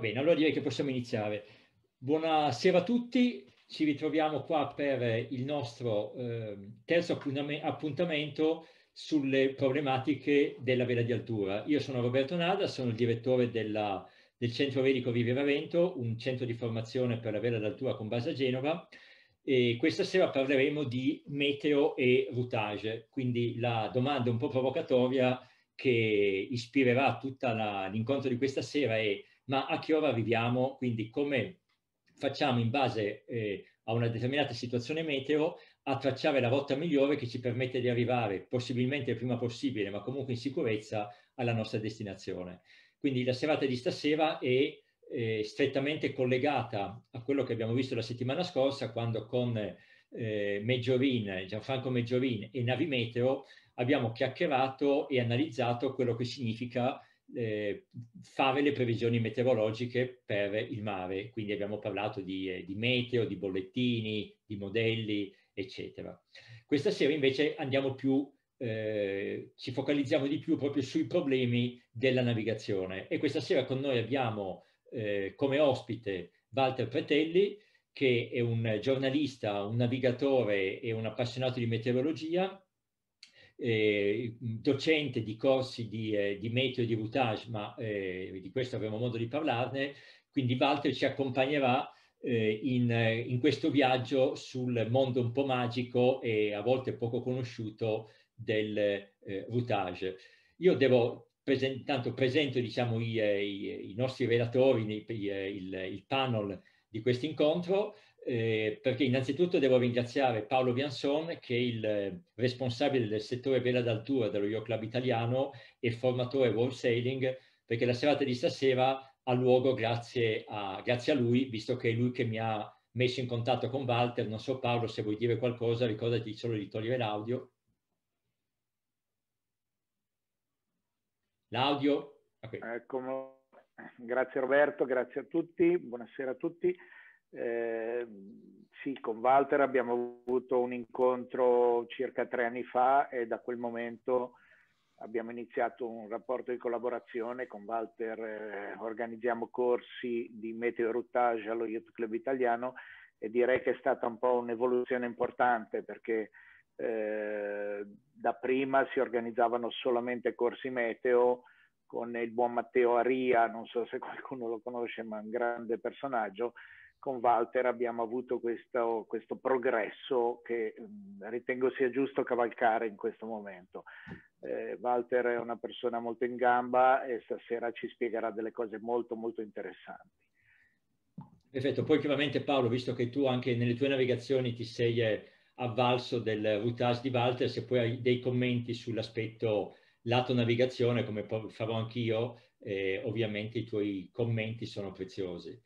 bene, allora direi che possiamo iniziare. Buonasera a tutti, ci ritroviamo qua per eh, il nostro eh, terzo appuntamento sulle problematiche della vela di altura. Io sono Roberto Nada, sono il direttore della, del Centro Velico Riviera Vento, un centro di formazione per la vela d'altura con base a Genova, e questa sera parleremo di meteo e routage, quindi la domanda un po' provocatoria che ispirerà tutto l'incontro di questa sera è ma a che ora viviamo, quindi come facciamo in base eh, a una determinata situazione meteo a tracciare la rotta migliore che ci permette di arrivare possibilmente il prima possibile, ma comunque in sicurezza alla nostra destinazione. Quindi la serata di stasera è eh, strettamente collegata a quello che abbiamo visto la settimana scorsa quando con eh, Meggiorin, Gianfranco Meggiorin e Navi Meteo abbiamo chiacchierato e analizzato quello che significa eh, fare le previsioni meteorologiche per il mare, quindi abbiamo parlato di, eh, di, meteo, di bollettini, di modelli, eccetera. Questa sera invece andiamo più, eh, ci focalizziamo di più proprio sui problemi della navigazione e questa sera con noi abbiamo eh, come ospite Walter Pretelli, che è un giornalista, un navigatore e un appassionato di meteorologia eh, docente di corsi di, eh, di meteo e di routage, ma eh, di questo avremo modo di parlarne, quindi Walter ci accompagnerà eh, in, in, questo viaggio sul mondo un po' magico e a volte poco conosciuto del eh, routage. Io devo presen tanto presento diciamo, i, eh, i, i nostri relatori, i, il, il panel di questo incontro, eh, perché innanzitutto devo ringraziare Paolo Bianson che è il eh, responsabile del settore vela d'altura dello Yacht Club italiano e formatore World Sailing perché la serata di stasera ha luogo grazie a, grazie a lui visto che è lui che mi ha messo in contatto con Walter non so Paolo se vuoi dire qualcosa ricordati solo di togliere l'audio l'audio okay. ecco grazie Roberto grazie a tutti buonasera a tutti Ehm, sì, con Walter abbiamo avuto un incontro circa tre anni fa e da quel momento abbiamo iniziato un rapporto di collaborazione con Walter, eh, organizziamo corsi di meteoroutage allo Youth Club italiano e direi che è stata un po' un'evoluzione importante perché eh, da prima si organizzavano solamente corsi meteo con il buon Matteo Aria, non so se qualcuno lo conosce, ma è un grande personaggio, con Walter abbiamo avuto questo, questo progresso che mm, ritengo sia giusto cavalcare in questo momento. Eh, Walter è una persona molto in gamba e stasera ci spiegherà delle cose molto molto interessanti. Perfetto, poi chiaramente Paolo, visto che tu anche nelle tue navigazioni ti sei eh, avvalso del routage di Walter, se poi hai dei commenti sull'aspetto lato navigazione, come farò anch'io, eh, ovviamente i tuoi commenti sono preziosi.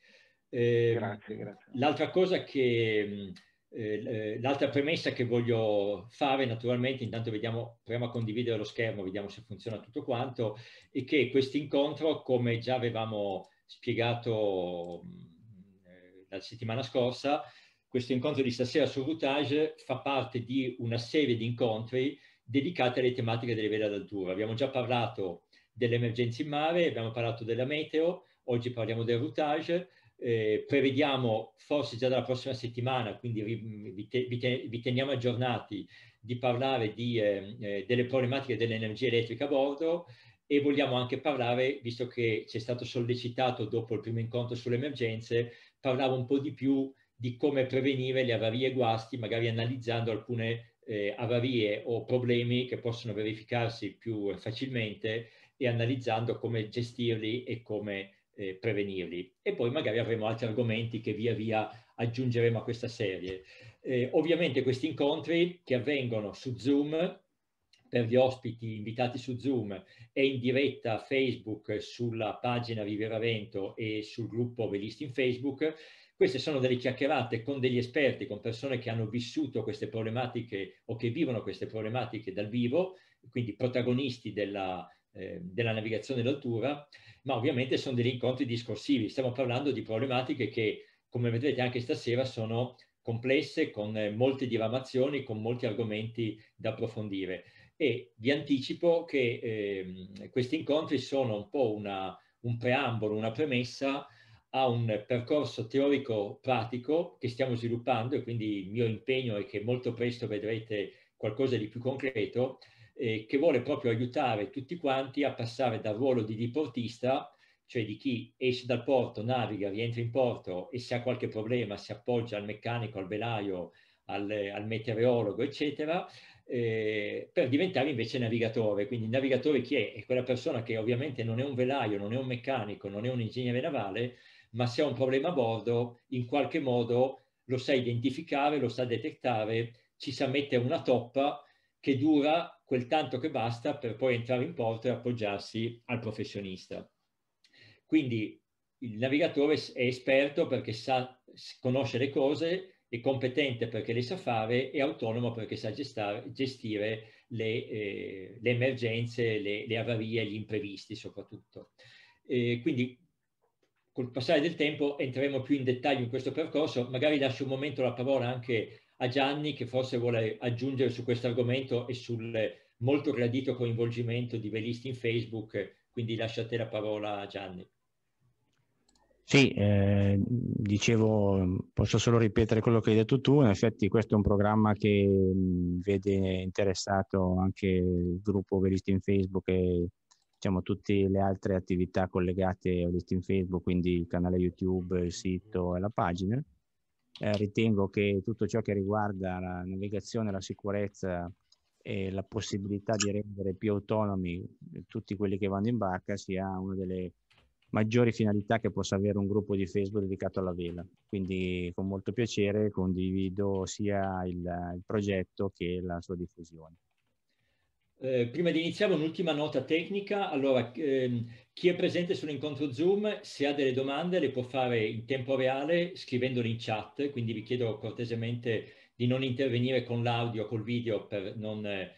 Ehm, grazie, grazie. L'altra cosa che... Eh, eh, l'altra premessa che voglio fare, naturalmente, intanto vediamo, proviamo a condividere lo schermo, vediamo se funziona tutto quanto, è che questo incontro, come già avevamo spiegato eh, la settimana scorsa, questo incontro di stasera su Routage fa parte di una serie di incontri dedicati alle tematiche delle vele ad altura. Abbiamo già parlato delle emergenze in mare, abbiamo parlato della meteo, oggi parliamo del routage, eh, prevediamo forse già dalla prossima settimana, quindi vi, te, vi, te, vi teniamo aggiornati, di parlare di, ehm, eh, delle problematiche dell'energia elettrica a bordo e vogliamo anche parlare, visto che ci è stato sollecitato dopo il primo incontro sulle emergenze, parlare un po' di più di come prevenire le avarie e guasti, magari analizzando alcune eh, avarie o problemi che possono verificarsi più facilmente e analizzando come gestirli e come eh, prevenirli. E poi magari avremo altri argomenti che via via aggiungeremo a questa serie. Eh, ovviamente questi incontri che avvengono su Zoom per gli ospiti invitati su Zoom e in diretta Facebook sulla pagina Riveravento e sul gruppo Velisti in Facebook. Queste sono delle chiacchierate con degli esperti, con persone che hanno vissuto queste problematiche o che vivono queste problematiche dal vivo, quindi protagonisti della, eh, della navigazione d'altura, ma ovviamente sono degli incontri discorsivi. Stiamo parlando di problematiche che, come vedrete anche stasera, sono complesse, con eh, molte diramazioni, con molti argomenti da approfondire. E vi anticipo che eh, questi incontri sono un po' una, un preambolo, una premessa a un percorso teorico-pratico che stiamo sviluppando e quindi il mio impegno è che molto presto vedrete qualcosa di più concreto, eh, che vuole proprio aiutare tutti quanti a passare dal ruolo di diportista, cioè di chi esce dal porto, naviga, rientra in porto e se ha qualche problema si appoggia al meccanico, al velaio, al, al meteorologo, eccetera, eh, per diventare invece navigatore. Quindi il navigatore chi è? È quella persona che ovviamente non è un velaio, non è un meccanico, non è un ingegnere navale, ma se ha un problema a bordo, in qualche modo lo sa identificare, lo sa detectare, ci sa mettere una toppa che dura quel tanto che basta per poi entrare in porto e appoggiarsi al professionista. Quindi il navigatore è esperto perché sa, conosce le cose, è competente perché le sa fare, è autonomo perché sa gestare, gestire le, eh, le emergenze, le, le, avarie, gli imprevisti soprattutto. Eh, quindi col passare del tempo entreremo più in dettaglio in questo percorso, magari lascio un momento la parola anche a Gianni che forse vuole aggiungere su questo argomento e sul molto gradito coinvolgimento di velisti in Facebook, quindi a te la parola Gianni. Sì, eh, dicevo, posso solo ripetere quello che hai detto tu, in effetti questo è un programma che mm, vede interessato anche il gruppo Velisti in Facebook e diciamo, tutte le altre attività collegate a Velisti in Facebook, quindi il canale YouTube, il sito e la pagina eh, ritengo che tutto ciò che riguarda la navigazione, la sicurezza e la possibilità di rendere più autonomi eh, tutti quelli che vanno in barca sia una delle maggiori finalità che possa avere un gruppo di Facebook dedicato alla vela. Quindi con molto piacere condivido sia il, il progetto che la sua diffusione. Eh, prima di iniziare un'ultima nota tecnica, allora ehm, chi è presente sull'incontro Zoom, se ha delle domande, le può fare in tempo reale scrivendole in chat, quindi vi chiedo cortesemente di non intervenire con l'audio, col video, per non eh,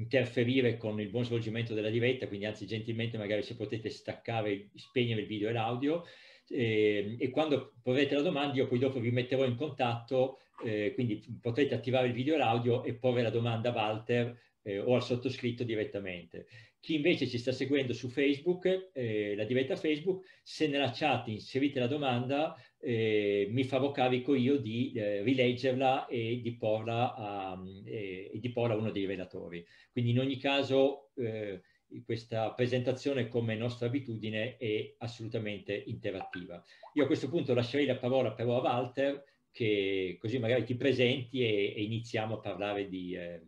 interferire con il buon svolgimento della diretta, quindi anzi gentilmente magari se potete staccare, spegnere il video e l'audio, eh, e quando porrete la domanda io poi dopo vi metterò in contatto, eh, quindi potrete attivare il video e l'audio e porre la domanda a Walter eh, o al sottoscritto direttamente. Chi invece ci sta seguendo su Facebook, eh, la diretta Facebook, se nella chat inserite la domanda, eh, mi farò carico io di eh, rileggerla e di, porla a, eh, e di porla a uno dei relatori. Quindi in ogni caso eh, questa presentazione come nostra abitudine è assolutamente interattiva. Io a questo punto lascerei la parola però a Walter che così magari ti presenti e, e iniziamo a parlare di, eh,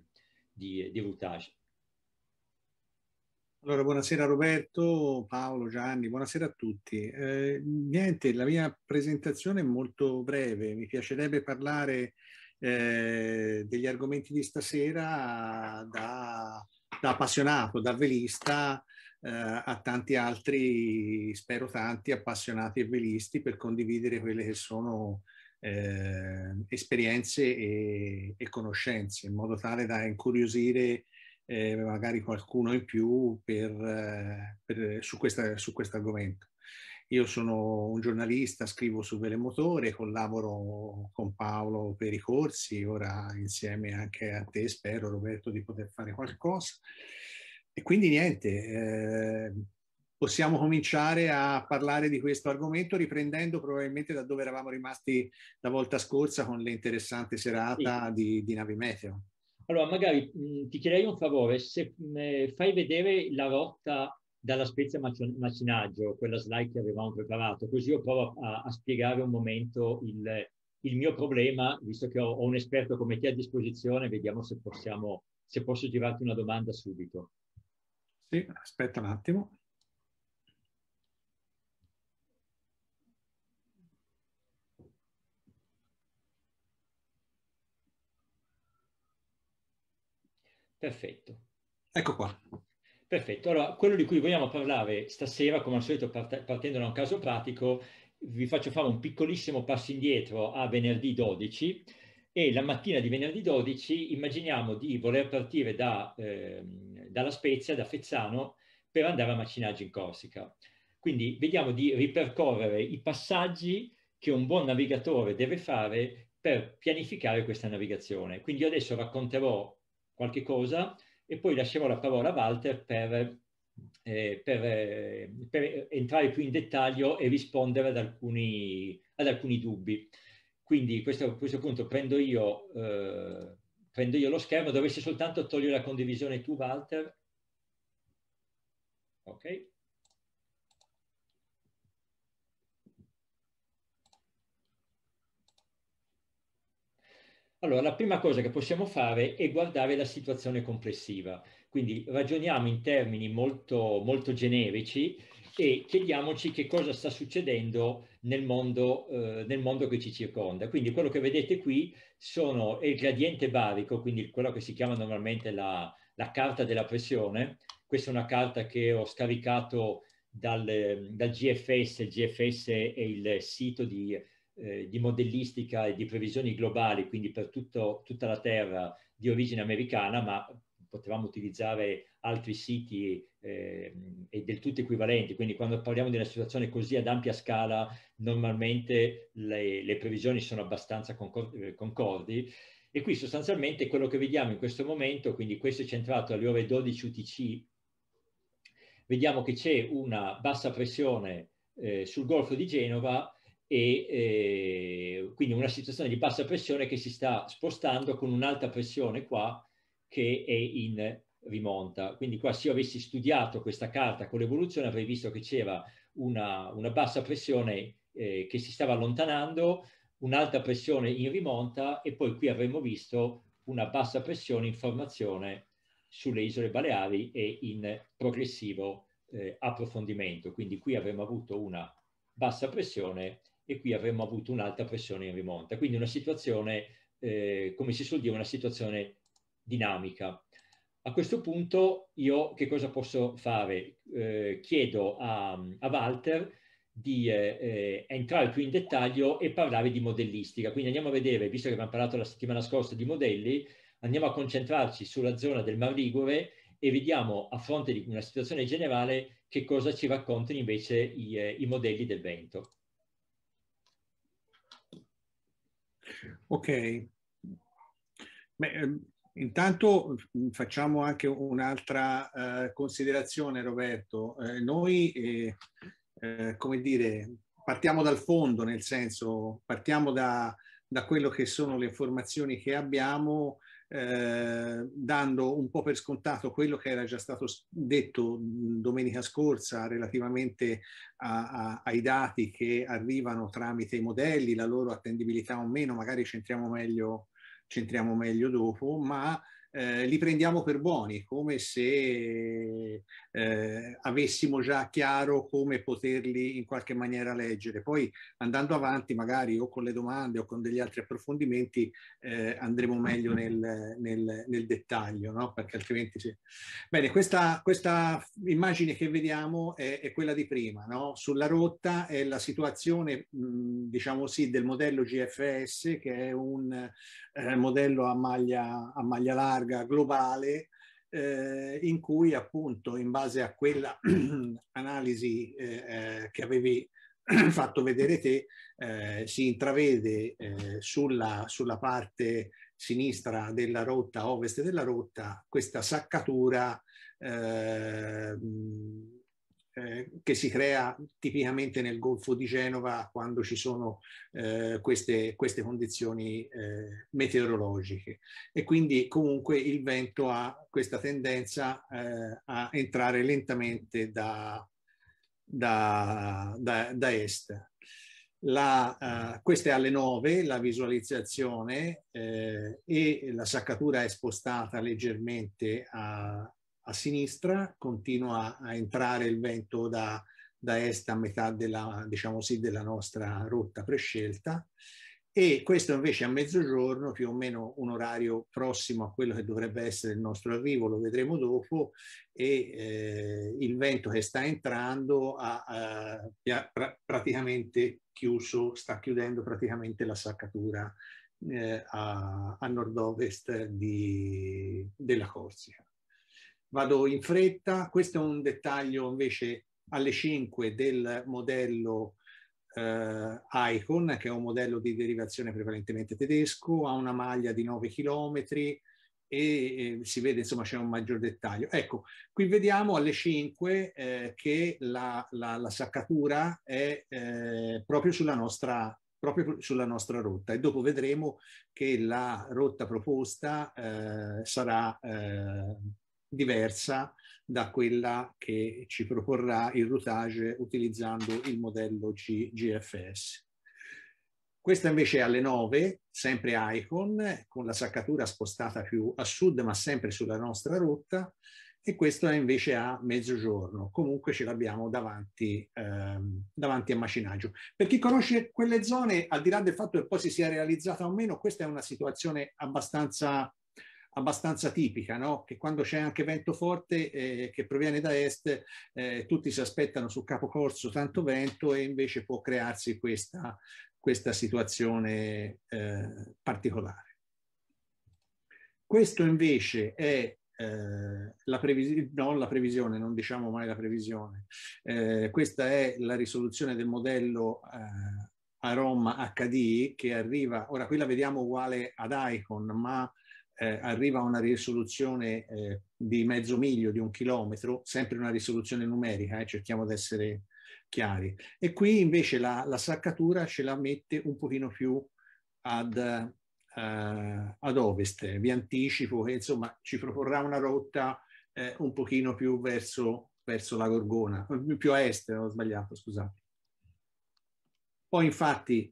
di, di routage. Allora, buonasera Roberto, Paolo, Gianni, buonasera a tutti. Eh, niente, la mia presentazione è molto breve, mi piacerebbe parlare eh, degli argomenti di stasera da, da appassionato, da velista eh, a tanti altri, spero tanti, appassionati e velisti per condividere quelle che sono eh, esperienze e, e, conoscenze in modo tale da incuriosire eh, magari qualcuno in più per, per, su, questa, su questo argomento. Io sono un giornalista, scrivo su Velemotore, collaboro con Paolo per i corsi, ora insieme anche a te spero Roberto di poter fare qualcosa. E quindi niente, eh, possiamo cominciare a parlare di questo argomento riprendendo probabilmente da dove eravamo rimasti la volta scorsa con l'interessante serata sì. di, di Navi Meteo. Allora, magari mh, mm, ti chiederei un favore, se mh, mm, eh, fai vedere la rotta dalla Spezia Macinaggio, quella slide che avevamo preparato, così io provo a, a spiegare un momento il, il, mio problema, visto che ho, ho, un esperto come te a disposizione, vediamo se, possiamo, se posso girarti una domanda subito. Sì, aspetta un attimo. Perfetto. Ecco qua. Perfetto. Allora, quello di cui vogliamo parlare stasera, come al solito partendo da un caso pratico, vi faccio fare un piccolissimo passo indietro a venerdì 12 e la mattina di venerdì 12 immaginiamo di voler partire da, eh, dalla Spezia, da Fezzano, per andare a macinaggio in Corsica. Quindi vediamo di ripercorrere i passaggi che un buon navigatore deve fare per pianificare questa navigazione. Quindi io adesso racconterò qualche cosa e poi lasciamo la parola a Walter per, eh, per, eh, per entrare più in dettaglio e rispondere ad alcuni, ad alcuni dubbi. Quindi a questo punto prendo io, eh, prendo io lo schermo, dovresti soltanto togliere la condivisione tu Walter. Ok. Allora, la prima cosa che possiamo fare è guardare la situazione complessiva, quindi ragioniamo in termini molto, molto generici e chiediamoci che cosa sta succedendo nel mondo, eh, nel mondo, che ci circonda. Quindi quello che vedete qui sono, è il gradiente barico, quindi quello che si chiama normalmente la, la carta della pressione. Questa è una carta che ho scaricato dal, dal GFS, il GFS è il sito di eh, di modellistica e di previsioni globali, quindi per tutto, tutta la Terra di origine americana, ma potevamo utilizzare altri siti eh, e del tutto equivalenti, quindi quando parliamo di una situazione così ad ampia scala, normalmente le, le previsioni sono abbastanza concordi, eh, concordi. E qui sostanzialmente quello che vediamo in questo momento, quindi questo è centrato alle ore 12 UTC, vediamo che c'è una bassa pressione eh, sul Golfo di Genova e eh, quindi una situazione di bassa pressione che si sta spostando con un'alta pressione qua che è in rimonta. Quindi qua se io avessi studiato questa carta con l'evoluzione avrei visto che c'era una, una, bassa pressione eh, che si stava allontanando, un'alta pressione in rimonta e poi qui avremmo visto una bassa pressione in formazione sulle isole Baleari e in progressivo eh, approfondimento. Quindi qui avremmo avuto una bassa pressione e qui avremmo avuto un'alta pressione in rimonta. Quindi una situazione, eh, come si suol dire, una situazione dinamica. A questo punto io che cosa posso fare? Eh, chiedo a, a, Walter di eh, eh, entrare più in dettaglio e parlare di modellistica. Quindi andiamo a vedere, visto che abbiamo parlato la settimana scorsa di modelli, andiamo a concentrarci sulla zona del Mar Ligure e vediamo a fronte di una situazione generale che cosa ci raccontano invece i, eh, i modelli del vento. Ok. Beh, ehm, intanto facciamo anche un'altra eh, considerazione, Roberto. Eh, noi, eh, eh, come dire, partiamo dal fondo, nel senso, partiamo da, da quello che sono le informazioni che abbiamo eh, dando un po' per scontato quello che era già stato detto domenica scorsa relativamente a, a, ai dati che arrivano tramite i modelli, la loro attendibilità o meno, magari ci entriamo meglio, ci meglio dopo, ma eh, li prendiamo per buoni, come se eh, avessimo già chiaro come poterli in qualche maniera leggere. Poi andando avanti, magari o con le domande o con degli altri approfondimenti, eh, andremo meglio nel, nel, nel dettaglio, no? perché altrimenti sì. Bene, questa, questa immagine che vediamo è, è quella di prima, no? sulla rotta è la situazione, mh, diciamo sì, del modello GFS, che è un eh, modello a maglia, a maglia larga larga, globale, eh, in cui appunto in base a quella analisi eh, eh, che avevi fatto vedere te, eh, si intravede eh, sulla, sulla parte sinistra della rotta, ovest della rotta, questa saccatura eh, eh, che si crea tipicamente nel Golfo di Genova quando ci sono eh, queste, queste, condizioni eh, meteorologiche. E quindi comunque il vento ha questa tendenza eh, a entrare lentamente da, da, da, da est. La, uh, eh, questa è alle 9 la visualizzazione eh, e la saccatura è spostata leggermente a, a sinistra, continua a entrare il vento da, da est a metà della, diciamo sì, della nostra rotta prescelta e questo invece a mezzogiorno, più o meno un orario prossimo a quello che dovrebbe essere il nostro arrivo, lo vedremo dopo, e eh, il vento che sta entrando ha, ha eh, pra, praticamente chiuso, sta chiudendo praticamente la saccatura eh, a, a nord-ovest della Corsica vado in fretta. Questo è un dettaglio invece alle 5 del modello eh, Icon, che è un modello di derivazione prevalentemente tedesco, ha una maglia di 9 km e, e eh, si vede insomma c'è un maggior dettaglio. Ecco, qui vediamo alle 5 eh, che la, la, la, saccatura è eh, proprio sulla nostra proprio sulla nostra rotta e dopo vedremo che la rotta proposta eh, sarà eh, diversa da quella che ci proporrà il routage utilizzando il modello G GFS. Questa invece è alle 9, sempre Icon, con la saccatura spostata più a sud, ma sempre sulla nostra rotta, e questo è invece a mezzogiorno. Comunque ce l'abbiamo davanti, ehm, davanti a macinaggio. Per chi conosce quelle zone, al di là del fatto che poi si sia realizzata o meno, questa è una situazione abbastanza abbastanza tipica, no? che quando c'è anche vento forte eh, che proviene da est, eh, tutti si aspettano sul capocorso tanto vento e invece può crearsi questa, questa situazione eh, particolare. Questo invece è eh, la previsione, non la previsione, non diciamo mai la previsione, eh, questa è la risoluzione del modello eh, a Aroma HD che arriva, ora qui la vediamo uguale ad Icon, ma eh, arriva a una risoluzione eh, di mezzo miglio, di un chilometro, sempre una risoluzione numerica, eh, cerchiamo di essere chiari. E qui invece la, la, saccatura ce la mette un pochino più ad, uh, ad ovest. Vi anticipo che insomma ci proporrà una rotta eh, un pochino più verso, verso la Gorgona, più a est, ho sbagliato, scusate. Poi infatti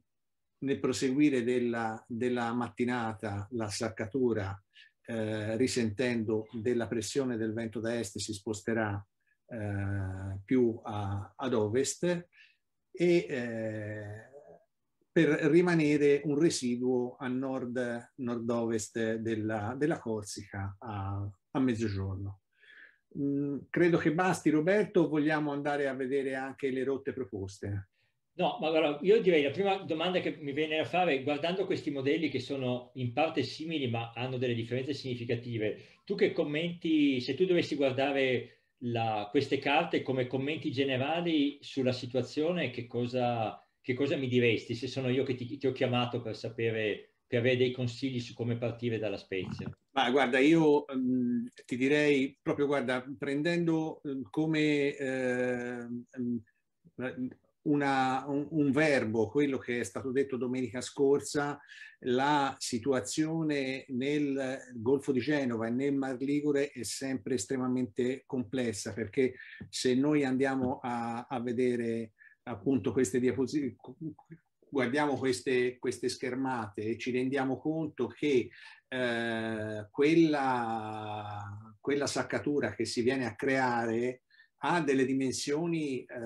nel proseguire della, della mattinata la saccatura, eh, risentendo della pressione del vento da est, si sposterà eh, più a, ad ovest e eh, per rimanere un residuo a nord, nord-ovest della, della Corsica a, a mezzogiorno. Mm, credo che basti Roberto, vogliamo andare a vedere anche le rotte proposte. No, ma allora io direi la prima domanda che mi viene a fare, guardando questi modelli che sono in parte simili ma hanno delle differenze significative, tu che commenti, se tu dovessi guardare la, queste carte come commenti generali sulla situazione, che cosa, che cosa mi diresti se sono io che ti, ti ho chiamato per sapere, per avere dei consigli su come partire dalla Spezia? Ma guarda, io um, ti direi proprio, guarda, prendendo um, come... Uh, um, una, un, un, verbo, quello che è stato detto domenica scorsa, la situazione nel Golfo di Genova e nel Mar Ligure è sempre estremamente complessa perché se noi andiamo a, a vedere appunto queste diapositive, guardiamo queste, queste schermate e ci rendiamo conto che eh, quella, quella saccatura che si viene a creare ha delle dimensioni eh,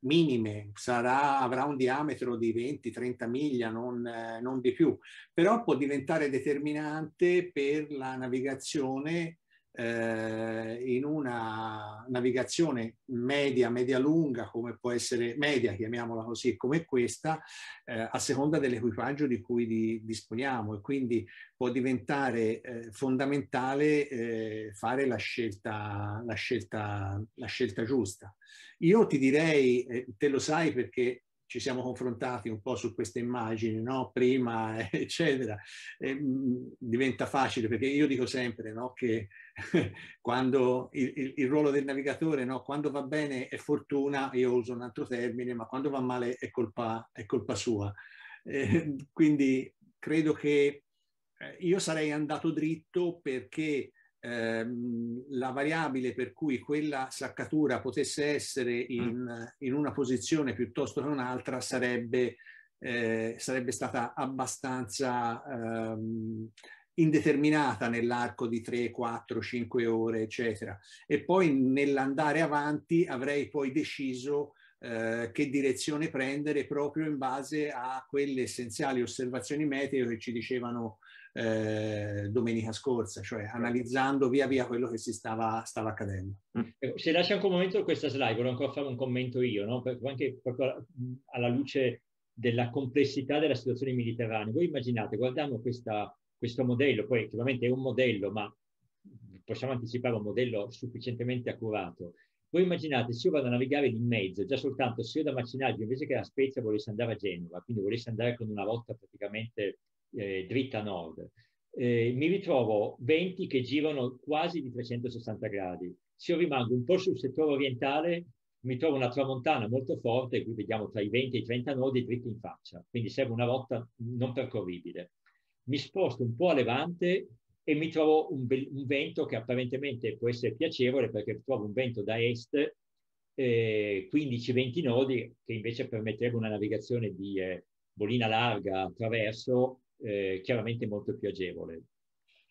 minime, sarà, avrà un diametro di 20-30 miglia, non, eh, non di più, però può diventare determinante per la navigazione eh, in una navigazione media, media lunga, come può essere media, chiamiamola così, come questa, eh, a seconda dell'equipaggio di cui di, disponiamo e quindi può diventare eh, fondamentale eh, fare la scelta, la, scelta, la scelta giusta. Io ti direi, eh, te lo sai perché ci siamo confrontati un po' su queste immagini, no? prima, eccetera, e, mh, mm, mm, diventa facile perché io dico sempre no? che quando il, il, il, ruolo del navigatore, no? quando va bene è fortuna, io uso un altro termine, ma quando va male è colpa, è colpa sua. E, eh, quindi credo che eh, io sarei andato dritto perché ehm, la variabile per cui quella saccatura potesse essere mm. in, in una posizione piuttosto che un'altra sarebbe, eh, sarebbe stata abbastanza ehm, indeterminata nell'arco di 3, 4, 5 ore, eccetera. E poi nell'andare avanti avrei poi deciso eh, che direzione prendere proprio in base a quelle essenziali osservazioni meteo che ci dicevano eh, domenica scorsa, cioè certo. analizzando via via quello che si stava, stava accadendo. Mm. Eh, se lascia un momento questa slide, volevo ancora fare un commento io, no? anche proprio mm, alla luce della complessità della situazione mediterranea. Voi immaginate, guardando questa, questo modello, poi chiaramente è un modello, ma possiamo anticipare un modello sufficientemente accurato. Voi immaginate, se io vado a navigare in mezzo, già soltanto se io da macinaggio invece che a Spezia volessi andare a Genova, quindi volessi andare con una rotta praticamente eh, dritta nord, eh, mi ritrovo venti che girano quasi di 360 gradi. Se io rimango un po' sul settore orientale, mi trovo una tramontana molto forte, qui vediamo tra i 20 e i 30 nodi dritti in faccia, quindi serve una rotta non percorribile. Mi sposto un po' a levante e mi trovo un, un vento che apparentemente può essere piacevole perché trovo un vento da est, eh, 15-20 nodi, che invece permetterebbe una navigazione di eh, bolina larga attraverso eh, chiaramente molto più agevole.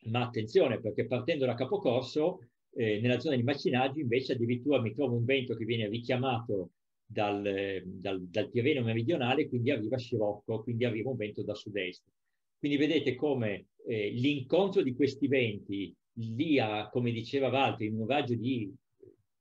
Ma attenzione, perché partendo da capocorso, eh, nella zona di macinaggio invece addirittura mi trovo un vento che viene richiamato dal, dal, dal Tirreno meridionale, quindi arriva scirocco, quindi arriva un vento da sud-est. Quindi vedete come eh, l'incontro di questi venti, lì a, come diceva Walter, in un raggio di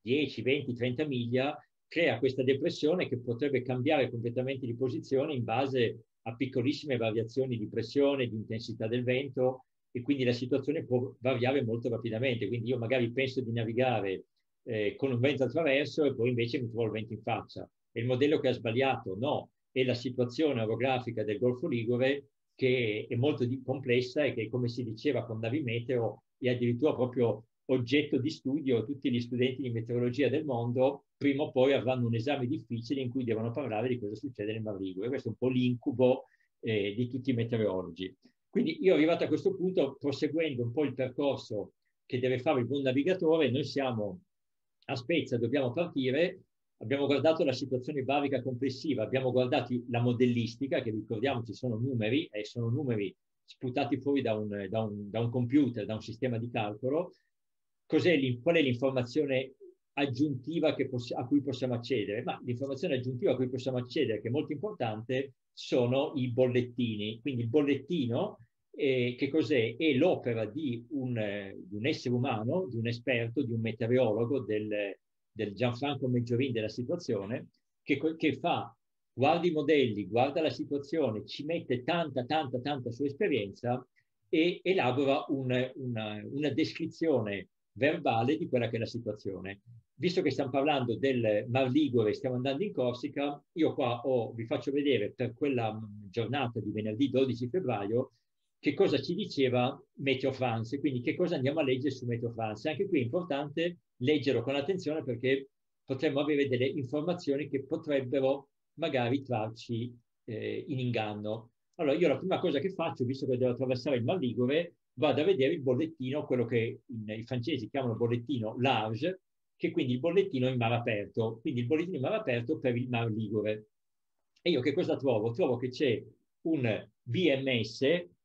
10, 20, 30 miglia, crea questa depressione che potrebbe cambiare completamente di posizione in base a piccolissime variazioni di pressione, di intensità del vento e quindi la situazione può variare molto rapidamente. Quindi io magari penso di navigare eh, con un vento attraverso e poi invece mi trovo il vento in faccia. È il modello che ha sbagliato? No, è la situazione orografica del Golfo Ligure che è molto complessa e che, come si diceva con Meteo, è addirittura proprio oggetto di studio, tutti gli studenti di meteorologia del mondo prima o poi avranno un esame difficile in cui devono parlare di cosa succede nel Mavrigo e questo è un po' l'incubo eh, di tutti i meteorologi. Quindi io arrivato a questo punto, proseguendo un po' il percorso che deve fare il buon navigatore, noi siamo a Spezia, dobbiamo partire, abbiamo guardato la situazione barica complessiva, abbiamo guardato la modellistica, che ricordiamoci sono numeri, e sono numeri sputati fuori da un, da un, da un computer, da un sistema di calcolo, è qual è l'informazione aggiuntiva a cui possiamo accedere? Ma l'informazione aggiuntiva a cui possiamo accedere, che è molto importante, sono i bollettini. Quindi il bollettino, eh, che cos'è? È l'opera di, eh, di un, essere umano, di un esperto, di un meteorologo, del, del Gianfranco Meggiorin della situazione, che, che fa guarda i modelli, guarda la situazione, ci mette tanta, tanta, tanta sua esperienza e elabora un, una, una, descrizione verbale di quella che è la situazione. Visto che stiamo parlando del Mar Ligure, e stiamo andando in Corsica, io qua ho, vi faccio vedere per quella mm, giornata di venerdì 12 febbraio che cosa ci diceva Meteo France, quindi che cosa andiamo a leggere su Meteo France. Anche qui è importante leggerlo con attenzione perché potremmo avere delle informazioni che potrebbero magari trarci eh, in inganno. Allora, io la prima cosa che faccio, visto che devo attraversare il Mar Ligure, vado a vedere il bollettino, quello che i francesi chiamano bollettino large, che quindi il bollettino in mare aperto, quindi il bollettino in mare aperto per il Mar Ligure. E io che cosa trovo? Trovo che c'è un BMS,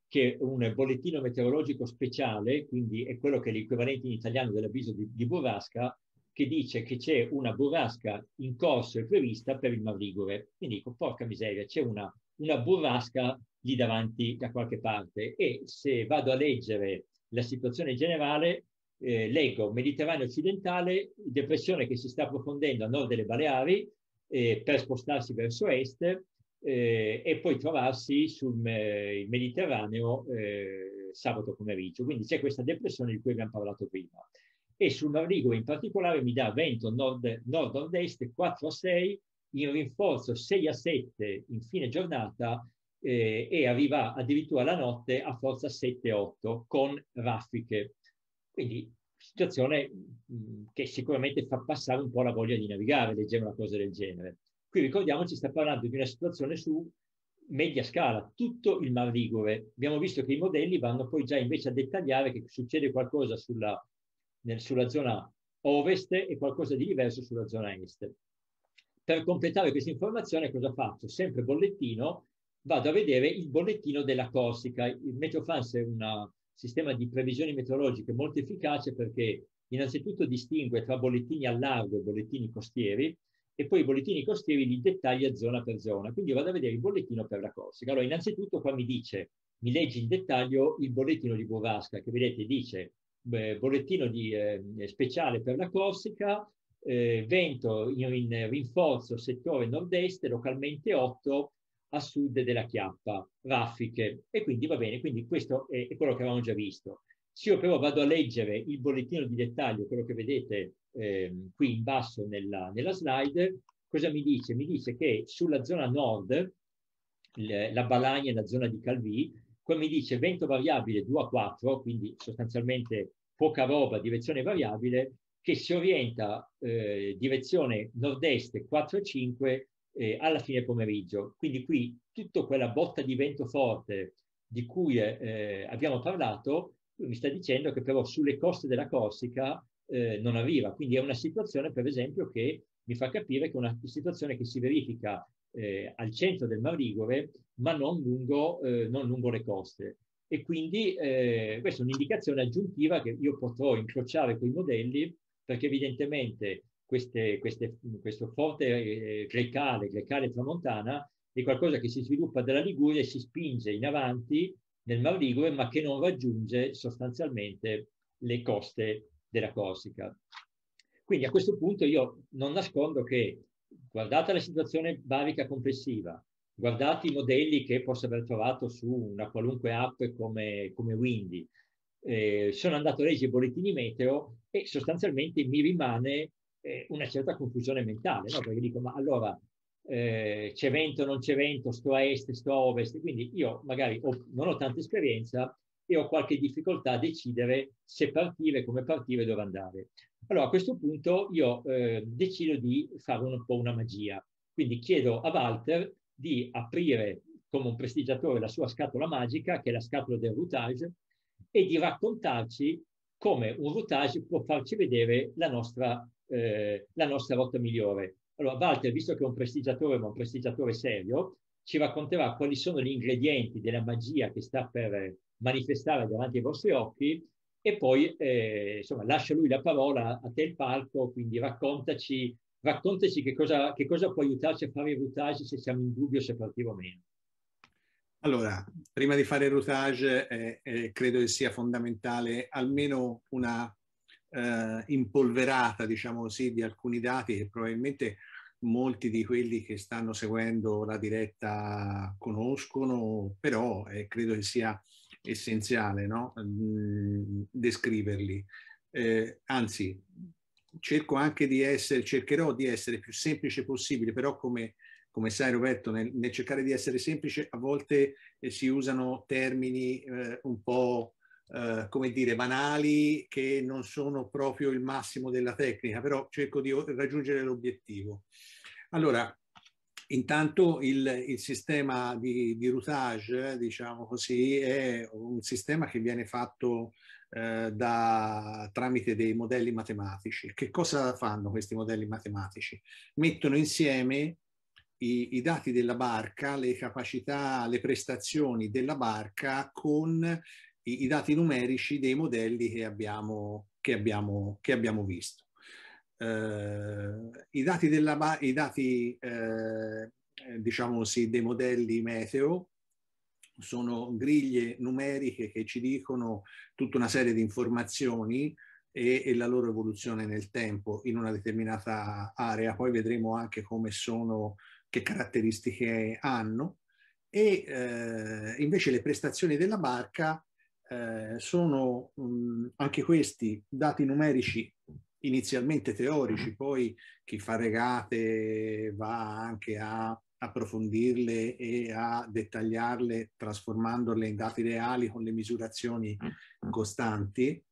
che è un bollettino meteorologico speciale, quindi è quello che è l'equivalente in italiano dell'avviso di, di burrasca, che dice che c'è una burrasca in corso e prevista per il Mar Ligure. Quindi dico, porca miseria, c'è una una burrasca lì davanti da qualche parte e se vado a leggere la situazione generale eh, leggo Mediterraneo occidentale, depressione che si sta approfondendo a nord delle Baleari eh, per spostarsi verso est eh, e poi trovarsi sul Mediterraneo eh, sabato pomeriggio. Quindi c'è questa depressione di cui abbiamo parlato prima. E sul Nord Ligure in particolare mi dà vento nord-nord-est 4 a 6 in rinforzo 6 a 7 in fine giornata eh, e arriva addirittura la notte a forza 7-8 a con raffiche. Quindi situazione mh, mm, che sicuramente fa passare un po' la voglia di navigare, leggere una cosa del genere. Qui ricordiamoci, sta parlando di una situazione su media scala, tutto il Mar Ligure. Abbiamo visto che i modelli vanno poi già invece a dettagliare che succede qualcosa sulla, nel, sulla zona ovest e qualcosa di diverso sulla zona est. Per completare questa informazione cosa faccio? Sempre bollettino, vado a vedere il bollettino della Corsica. Il Meteofans è un eh, sistema di previsioni meteorologiche molto efficace perché innanzitutto distingue tra bollettini a largo e bollettini costieri e poi i bollettini costieri li dettaglia zona per zona. Quindi vado a vedere il bollettino per la Corsica. Allora innanzitutto qua mi dice, mi leggi in dettaglio il bollettino di Burrasca che vedete dice eh, bollettino di, eh, speciale per la Corsica, eh, vento in, in rinforzo settore nord-est, localmente 8 a sud della Chiappa, raffiche. E quindi va bene, quindi questo è, è quello che avevamo già visto. Se io però vado a leggere il bollettino di dettaglio, quello che vedete eh, qui in basso nella, nella, slide, cosa mi dice? Mi dice che sulla zona nord, le, la Balagna e la zona di Calvi, qua mi dice vento variabile 2 a 4, quindi sostanzialmente poca roba, direzione variabile, che si orienta eh, direzione nord-est 4-5 eh, alla fine pomeriggio. Quindi qui tutta quella botta di vento forte di cui eh, eh abbiamo parlato mi sta dicendo che però sulle coste della Corsica eh, non arriva. Quindi è una situazione, per esempio, che mi fa capire che è una situazione che si verifica eh, al centro del Mar Ligure, ma non lungo, non lungo le coste e quindi eh, questa è un'indicazione aggiuntiva che io potrò incrociare con i modelli perché evidentemente queste, queste, questo forte eh, grecale, grecale tramontana, è qualcosa che si sviluppa dalla Liguria e si spinge in avanti nel Mar Ligure, ma che non raggiunge sostanzialmente le coste della Corsica. Quindi a questo punto io non nascondo che, guardata la situazione barica complessiva, guardate i modelli che posso aver trovato su una qualunque app come, come Windy, eh, sono andato a leggere i bollettini meteo e sostanzialmente mi rimane eh, una certa confusione mentale, no? perché dico ma allora eh, c'è vento non c'è vento, sto a est, sto a ovest, quindi io magari ho, non ho tanta esperienza e ho qualche difficoltà a decidere se partire, come partire, dove andare. Allora a questo punto io eh, decido di fare un po' una magia, quindi chiedo a Walter di aprire come un prestigiatore la sua scatola magica, che è la scatola del routage, e di raccontarci come un routage può farci vedere la nostra, eh, la nostra rotta migliore. Allora, Walter, visto che è un prestigiatore, ma un prestigiatore serio, ci racconterà quali sono gli ingredienti della magia che sta per manifestare davanti ai vostri occhi e poi, eh, insomma, lascia lui la parola, a te il palco, quindi raccontaci, raccontaci che, cosa, che cosa può aiutarci a fare il routage se siamo in dubbio se partire o meno. Allora, prima di fare il routage eh, eh, credo che sia fondamentale almeno una eh, impolverata, diciamo così, di alcuni dati che probabilmente molti di quelli che stanno seguendo la diretta conoscono, però eh, credo che sia essenziale no? mm, descriverli. Eh, anzi, cerco anche di essere, cercherò di essere più semplice possibile, però come come sai Roberto, nel, nel cercare di essere semplice a volte eh, si usano termini eh, un po', eh, come dire, banali che non sono proprio il massimo della tecnica, però cerco di raggiungere l'obiettivo. Allora, Intanto il, il, sistema di, di routage, eh, diciamo così, è un sistema che viene fatto eh, da, tramite dei modelli matematici. Che cosa fanno questi modelli matematici? Mettono insieme i, i, dati della barca, le capacità, le prestazioni della barca con i, i dati numerici dei modelli che abbiamo, che abbiamo, che abbiamo visto. Eh, I dati, della, i dati eh, diciamo così, dei modelli meteo sono griglie numeriche che ci dicono tutta una serie di informazioni e, e, la loro evoluzione nel tempo in una determinata area. Poi vedremo anche come sono che caratteristiche hanno e eh, invece le prestazioni della barca eh, sono mh, mm, anche questi dati numerici inizialmente teorici, poi chi fa regate va anche a approfondirle e a dettagliarle trasformandole in dati reali con le misurazioni mm, mm. costanti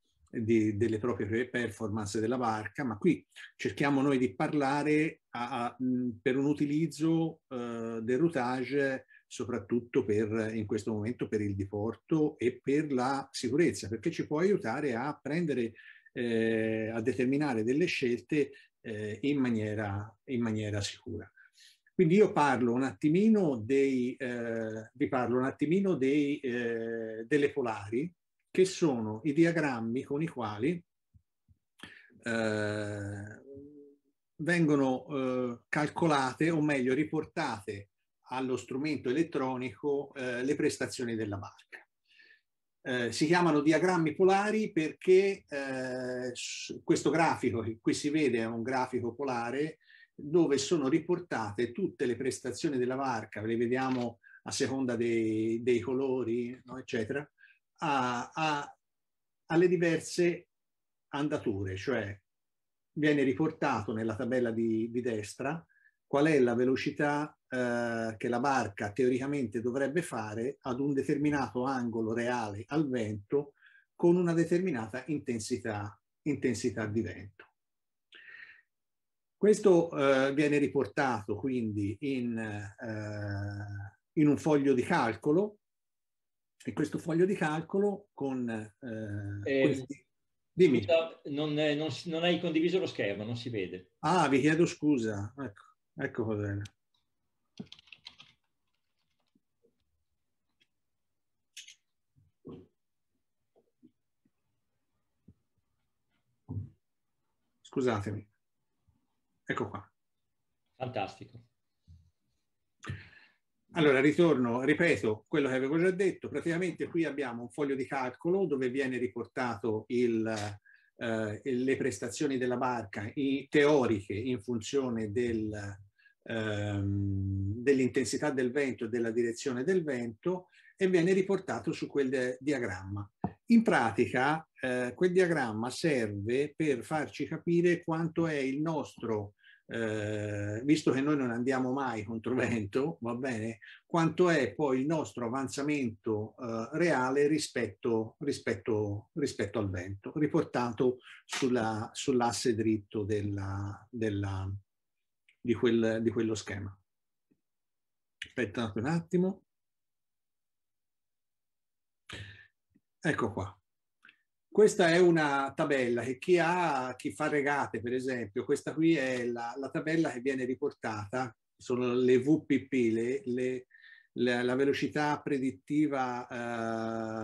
di, delle proprie performance della barca, ma qui cerchiamo noi di parlare a, a, per un utilizzo eh, del routage soprattutto per, in questo momento per il diporto e per la sicurezza, perché ci può aiutare a prendere, eh, a determinare delle scelte eh, in, maniera, in maniera sicura. Quindi io parlo un attimino dei, eh, vi parlo un attimino dei, eh, delle polari, che sono i diagrammi con i quali eh, vengono eh, calcolate o meglio riportate allo strumento elettronico eh, le prestazioni della barca. Eh, si chiamano diagrammi polari perché eh, questo grafico che qui si vede è un grafico polare dove sono riportate tutte le prestazioni della barca, le vediamo a seconda dei, dei colori, no, eccetera, a, a, alle diverse andature, cioè viene riportato nella tabella di, di destra qual è la velocità eh, che la barca teoricamente dovrebbe fare ad un determinato angolo reale al vento con una determinata intensità, intensità di vento. Questo eh, viene riportato quindi in, eh, in un foglio di calcolo e questo foglio di calcolo con... Eh, eh, questi... Dimmi. Non, eh, non, non, hai condiviso lo schermo, non si vede. Ah, vi chiedo scusa. Ecco, ecco cos'era. Scusatemi. Ecco qua. Fantastico. Allora, ritorno, ripeto quello che avevo già detto, praticamente qui abbiamo un foglio di calcolo dove viene riportato il, eh, le prestazioni della barca i, teoriche in funzione del, ehm, dell'intensità del vento e della direzione del vento e viene riportato su quel diagramma. In pratica eh, quel diagramma serve per farci capire quanto è il nostro eh, visto che noi non andiamo mai contro vento, va bene, quanto è poi il nostro avanzamento eh, reale rispetto, rispetto, rispetto, al vento, riportato sulla, sull'asse dritto della, della, di, quel, di quello schema. Aspettate un attimo. Ecco qua. Questa è una tabella che chi, ha, chi fa regate, per esempio, questa qui è la, la tabella che viene riportata, sono le VPP, le, le, la, la, velocità predittiva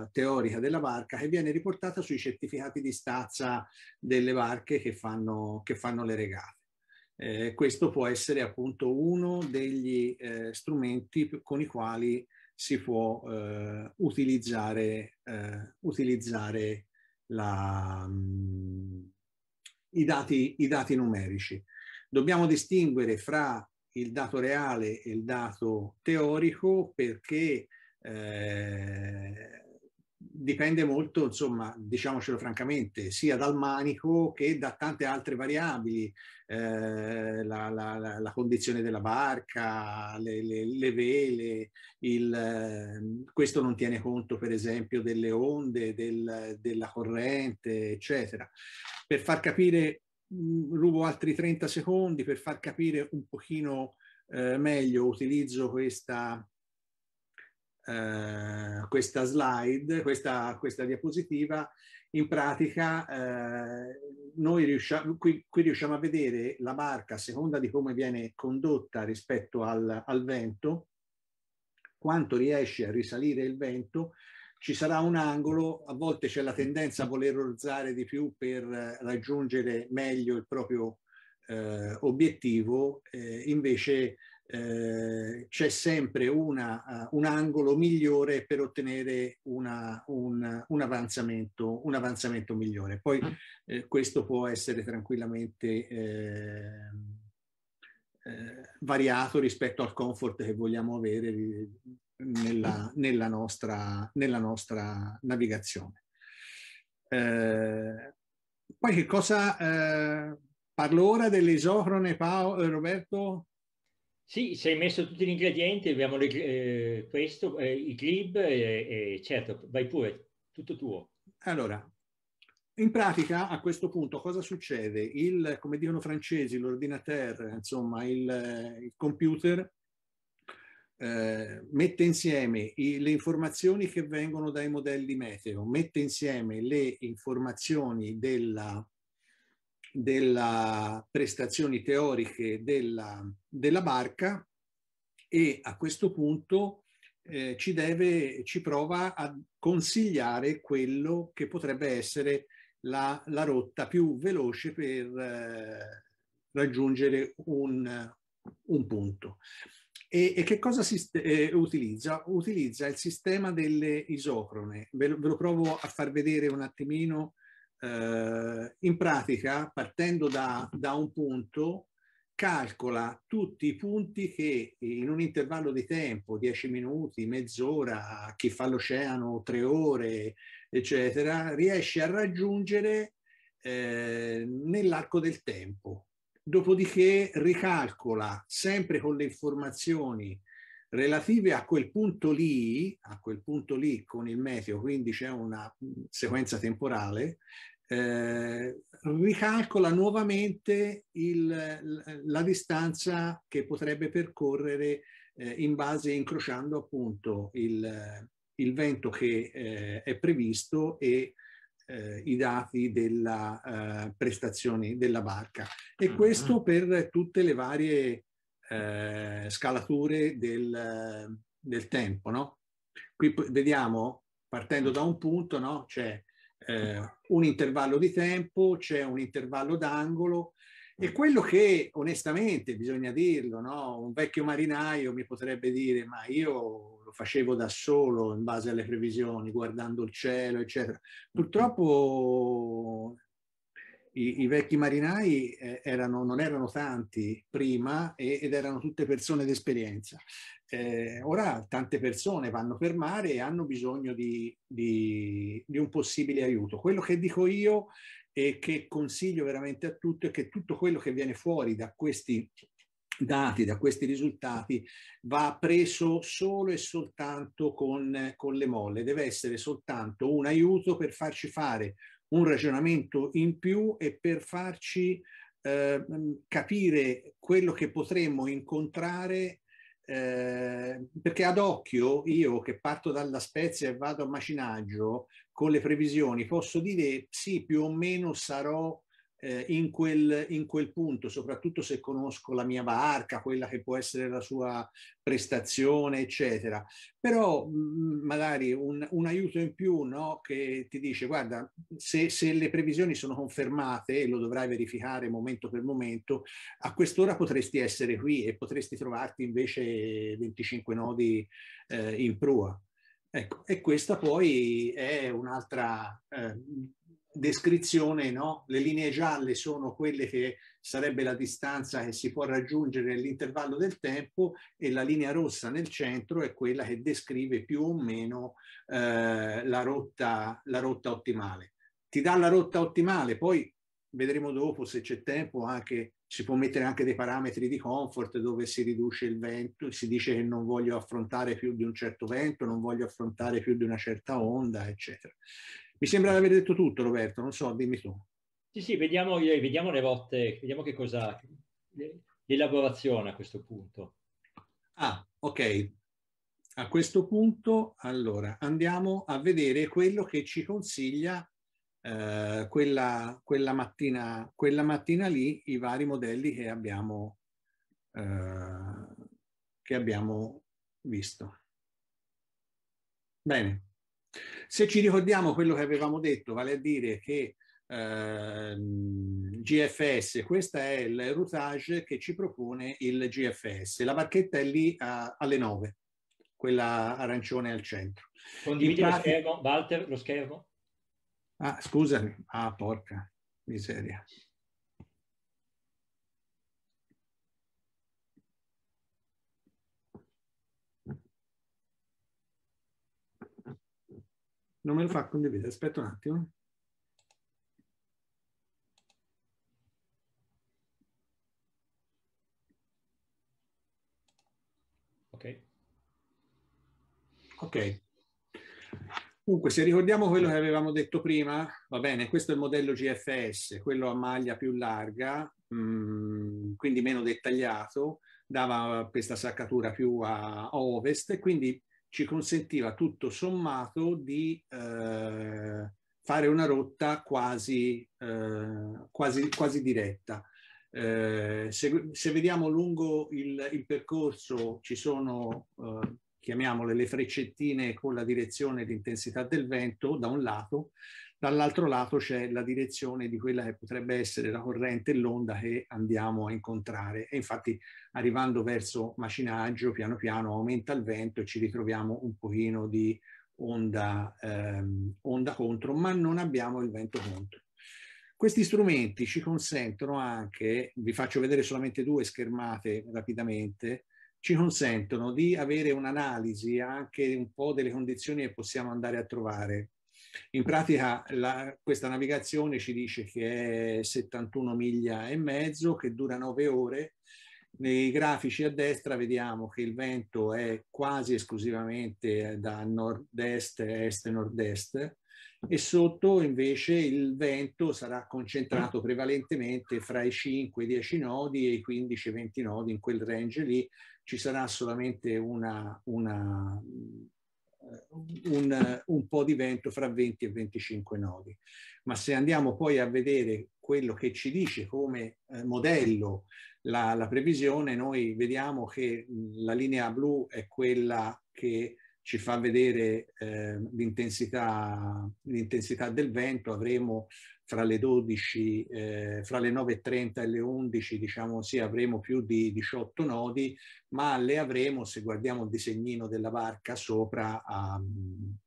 eh, teorica della barca, che viene riportata sui certificati di stazza delle barche che fanno, che fanno le regate. Eh, questo può essere appunto uno degli eh, strumenti con i quali si può eh, utilizzare, eh, utilizzare la, mm, i, dati, i dati numerici. Dobbiamo distinguere fra il dato reale e il dato teorico perché eh, dipende molto, insomma, diciamocelo francamente, sia dal manico che da tante altre variabili, eh, la, la, la, condizione della barca, le, le, le vele, il, ehm, questo non tiene conto per esempio delle onde, del, della corrente, eccetera. Per far capire, rubo altri 30 secondi per far capire un pochino eh, meglio, utilizzo questa eh, questa slide, questa, questa, diapositiva, in pratica eh, noi riusciamo, qui, qui, riusciamo a vedere la barca a seconda di come viene condotta rispetto al, al vento, quanto riesce a risalire il vento, ci sarà un angolo, a volte c'è la tendenza a voler orzare di più per eh, raggiungere meglio il proprio eh, obiettivo, eh, invece eh, c'è sempre una, uh, un angolo migliore per ottenere una, un, un, avanzamento, un, avanzamento, migliore. Poi mm. eh, questo può essere tranquillamente eh, eh, variato rispetto al comfort che vogliamo avere nella, mm. nella, nostra, nella nostra, navigazione. Eh, poi che cosa parlo ora delle Paolo, Roberto? Sì, se hai messo tutti gli ingredienti, abbiamo le, eh, questo, eh, i clip, eh, certo, vai pure, tutto tuo. Allora, in pratica a questo punto cosa succede? Il, come dicono i francesi, l'ordinateur, insomma, il, eh, il computer eh, mette insieme le informazioni che vengono dai modelli meteo, mette insieme le informazioni della, delle prestazioni teoriche della, della, barca e a questo punto eh, ci, deve, ci prova a consigliare quello che potrebbe essere la, la rotta più veloce per eh, raggiungere un, un punto. E, e, che cosa si, eh, utilizza? Utilizza il sistema delle isocrone. Ve lo, ve lo, provo a far vedere un attimino eh, in pratica, partendo da, da un punto, calcola tutti i punti che in un intervallo di tempo, 10 minuti, mezz'ora, chi fa l'oceano, tre ore, eccetera, riesce a raggiungere eh, nell'arco del tempo. Dopodiché ricalcola sempre con le informazioni relative a quel punto lì, a quel punto lì con il meteo, quindi c'è una mm, sequenza temporale, eh, ricalcola nuovamente il, la distanza che potrebbe percorrere eh, in base incrociando appunto il, il vento che eh, è previsto e eh, i dati della eh, prestazione della barca e mm-hmm. questo per tutte le varie scalature del, del tempo. No? Qui vediamo partendo mm. da un punto, no? c'è cioè, eh, un intervallo di tempo, c'è un intervallo d'angolo e mm. quello che onestamente bisogna dirlo, no? un vecchio marinaio mi potrebbe dire ma io lo facevo da solo in base alle previsioni, guardando il cielo, eccetera. Mm. Purtroppo i, i vecchi marinai eh, erano, non erano tanti prima ed erano tutte persone d'esperienza eh, ora tante persone vanno per mare e hanno bisogno di, di, di un possibile aiuto. Quello che dico io e che consiglio veramente a tutti è che tutto quello che viene fuori da questi dati, da questi risultati, va preso solo e soltanto con, con, le molle, deve essere soltanto un aiuto per farci fare un ragionamento in più e per farci eh, capire quello che potremmo incontrare eh, perché ad occhio io che parto dalla Spezia e vado a macinaggio con le previsioni posso dire sì più o meno sarò eh, in, quel, in, quel, punto, soprattutto se conosco la mia barca, quella che può essere la sua prestazione, eccetera. Però mh, mm, magari un, un, aiuto in più no? che ti dice guarda, se, se, le previsioni sono confermate e lo dovrai verificare momento per momento, a quest'ora potresti essere qui e potresti trovarti invece 25 nodi eh, in prua. Ecco, e questa poi è un'altra eh, descrizione, no? le linee gialle sono quelle che sarebbe la distanza che si può raggiungere nell'intervallo del tempo e la linea rossa nel centro è quella che descrive più o meno eh, la, rotta, la rotta ottimale. Ti dà la rotta ottimale, poi vedremo dopo se c'è tempo anche si può mettere anche dei parametri di comfort dove si riduce il vento, si dice che non voglio affrontare più di un certo vento, non voglio affrontare più di una certa onda, eccetera. Mi sembra di aver detto tutto, Roberto, non so, dimmi tu. Sì, sì, vediamo, eh, vediamo le volte, vediamo che cosa, l'elaborazione a questo punto. Ah, ok. A questo punto, allora, andiamo a vedere quello che ci consiglia eh, quella, quella, mattina, quella mattina lì, i vari modelli che abbiamo, eh, che abbiamo visto. Bene. Se ci ricordiamo quello che avevamo detto, vale a dire che eh, GFS, questo è il routage che ci propone il GFS, la barchetta è lì a, alle 9, quella arancione al centro. Condividi pratica... lo schermo, Walter, lo schermo. Ah, scusami, ah, porca miseria. non me lo fa condividere, aspetta un attimo. Ok. Ok. Dunque, se ricordiamo quello che avevamo detto prima, va bene, questo è il modello GFS, quello a maglia più larga, mm, quindi meno dettagliato, dava questa saccatura più a ovest, quindi ci consentiva tutto sommato di eh, fare una rotta quasi, eh, quasi, quasi diretta. Eh, se, se, vediamo lungo il, il percorso ci sono, eh, chiamiamole, le freccettine con la direzione e l'intensità del vento da un lato dall'altro lato c'è la direzione di quella che potrebbe essere la corrente e l'onda che andiamo a incontrare e infatti arrivando verso macinaggio piano piano aumenta il vento e ci ritroviamo un pochino di onda, ehm, onda contro ma non abbiamo il vento contro. Questi strumenti ci consentono anche, vi faccio vedere solamente due schermate rapidamente, ci consentono di avere un'analisi anche un po' delle condizioni che possiamo andare a trovare in pratica la, questa navigazione ci dice che è 71 miglia e mezzo, che dura 9 ore. Nei grafici a destra vediamo che il vento è quasi esclusivamente eh, da nord-est, est-nord-est e sotto invece il vento sarà concentrato prevalentemente fra i 5 10 nodi e i 15 20 nodi, in quel range lì ci sarà solamente una, una un, un po' di vento fra 20 e 25 nodi. Ma se andiamo poi a vedere quello che ci dice come eh, modello la, la, previsione, noi vediamo che la linea blu è quella che ci fa vedere eh, l'intensità, del vento, avremo fra le 12, eh, fra le 9.30 e le 11, diciamo sì, avremo più di 18 nodi, ma le avremo, se guardiamo il disegnino della barca sopra, a, ehm,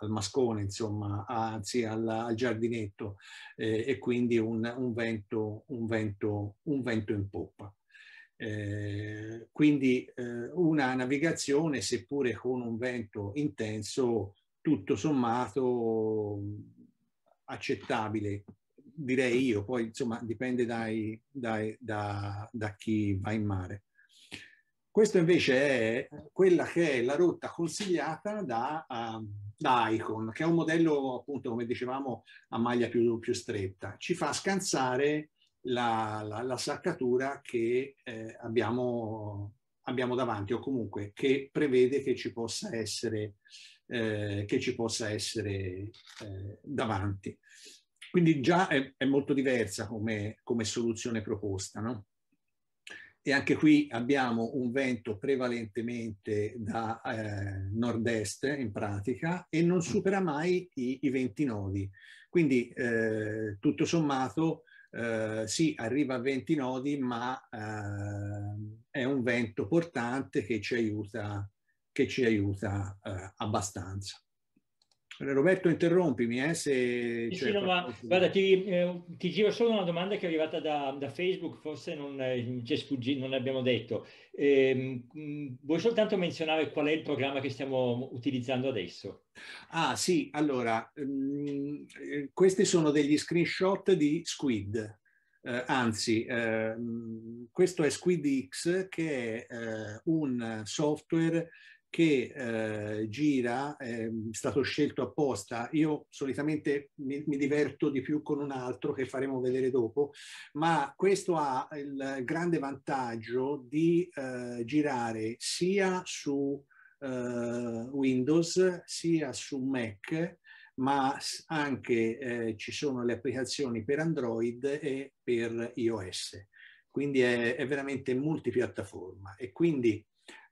al mascone, insomma, anzi al, al giardinetto, eh, e quindi un, un, vento, un, vento, un vento in poppa. Eh, quindi eh, una navigazione, seppure con un vento intenso, tutto sommato accettabile, direi io, poi insomma dipende dai, dai, da, da chi va in mare. Questa invece è quella che è la rotta consigliata da, uh, da, Icon, che è un modello appunto, come dicevamo, a maglia più, più stretta. Ci fa scansare la, la, la saccatura che eh, abbiamo, abbiamo, davanti o comunque che prevede che ci possa essere eh, che ci possa essere eh, davanti. Quindi già è, è molto diversa come, come soluzione proposta. No? E anche qui abbiamo un vento prevalentemente da eh, nord-est in pratica e non supera mai i, i 20 nodi. Quindi eh, tutto sommato Uh, sì, arriva a 20 nodi, ma uh, è un vento portante che ci aiuta che ci aiuta eh, abbastanza. Roberto, interrompimi eh, se... Sì, cioè, no, ma, guarda, ti, eh, ti, giro solo una domanda che è arrivata da, da Facebook, forse non eh, ci è non abbiamo detto. Ehm, vuoi soltanto menzionare qual è il programma che stiamo utilizzando adesso? Ah sì, allora, mh, eh, questi sono degli screenshot di Squid. Eh, anzi, eh, questo è SquidX che è un software che eh, gira, è mm, stato scelto apposta. Io solitamente mi, mi, diverto di più con un altro che faremo vedere dopo, ma questo ha il grande vantaggio di eh, girare sia su eh, Windows sia su Mac, ma anche eh, ci sono le applicazioni per Android e per iOS. Quindi è, è veramente multipiattaforma e quindi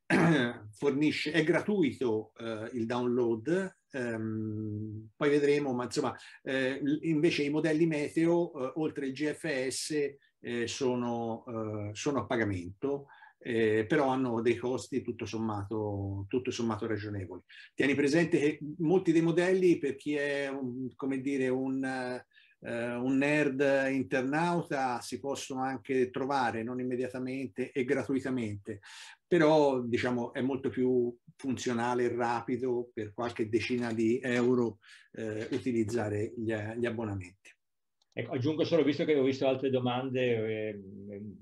fornisce, è gratuito eh, il download, ehm, poi vedremo, ma insomma, eh, invece i modelli meteo, eh, oltre il GFS, eh, sono, eh, sono, a pagamento, eh, però hanno dei costi tutto sommato, tutto sommato ragionevoli. Tieni presente che molti dei modelli, per chi è, un, come dire, un... Uh, un nerd internauta si possono anche trovare non immediatamente e gratuitamente però diciamo, è molto più funzionale e rapido per qualche decina di euro eh, utilizzare gli, gli abbonamenti. Ecco, aggiungo solo, visto che ho visto altre domande, eh,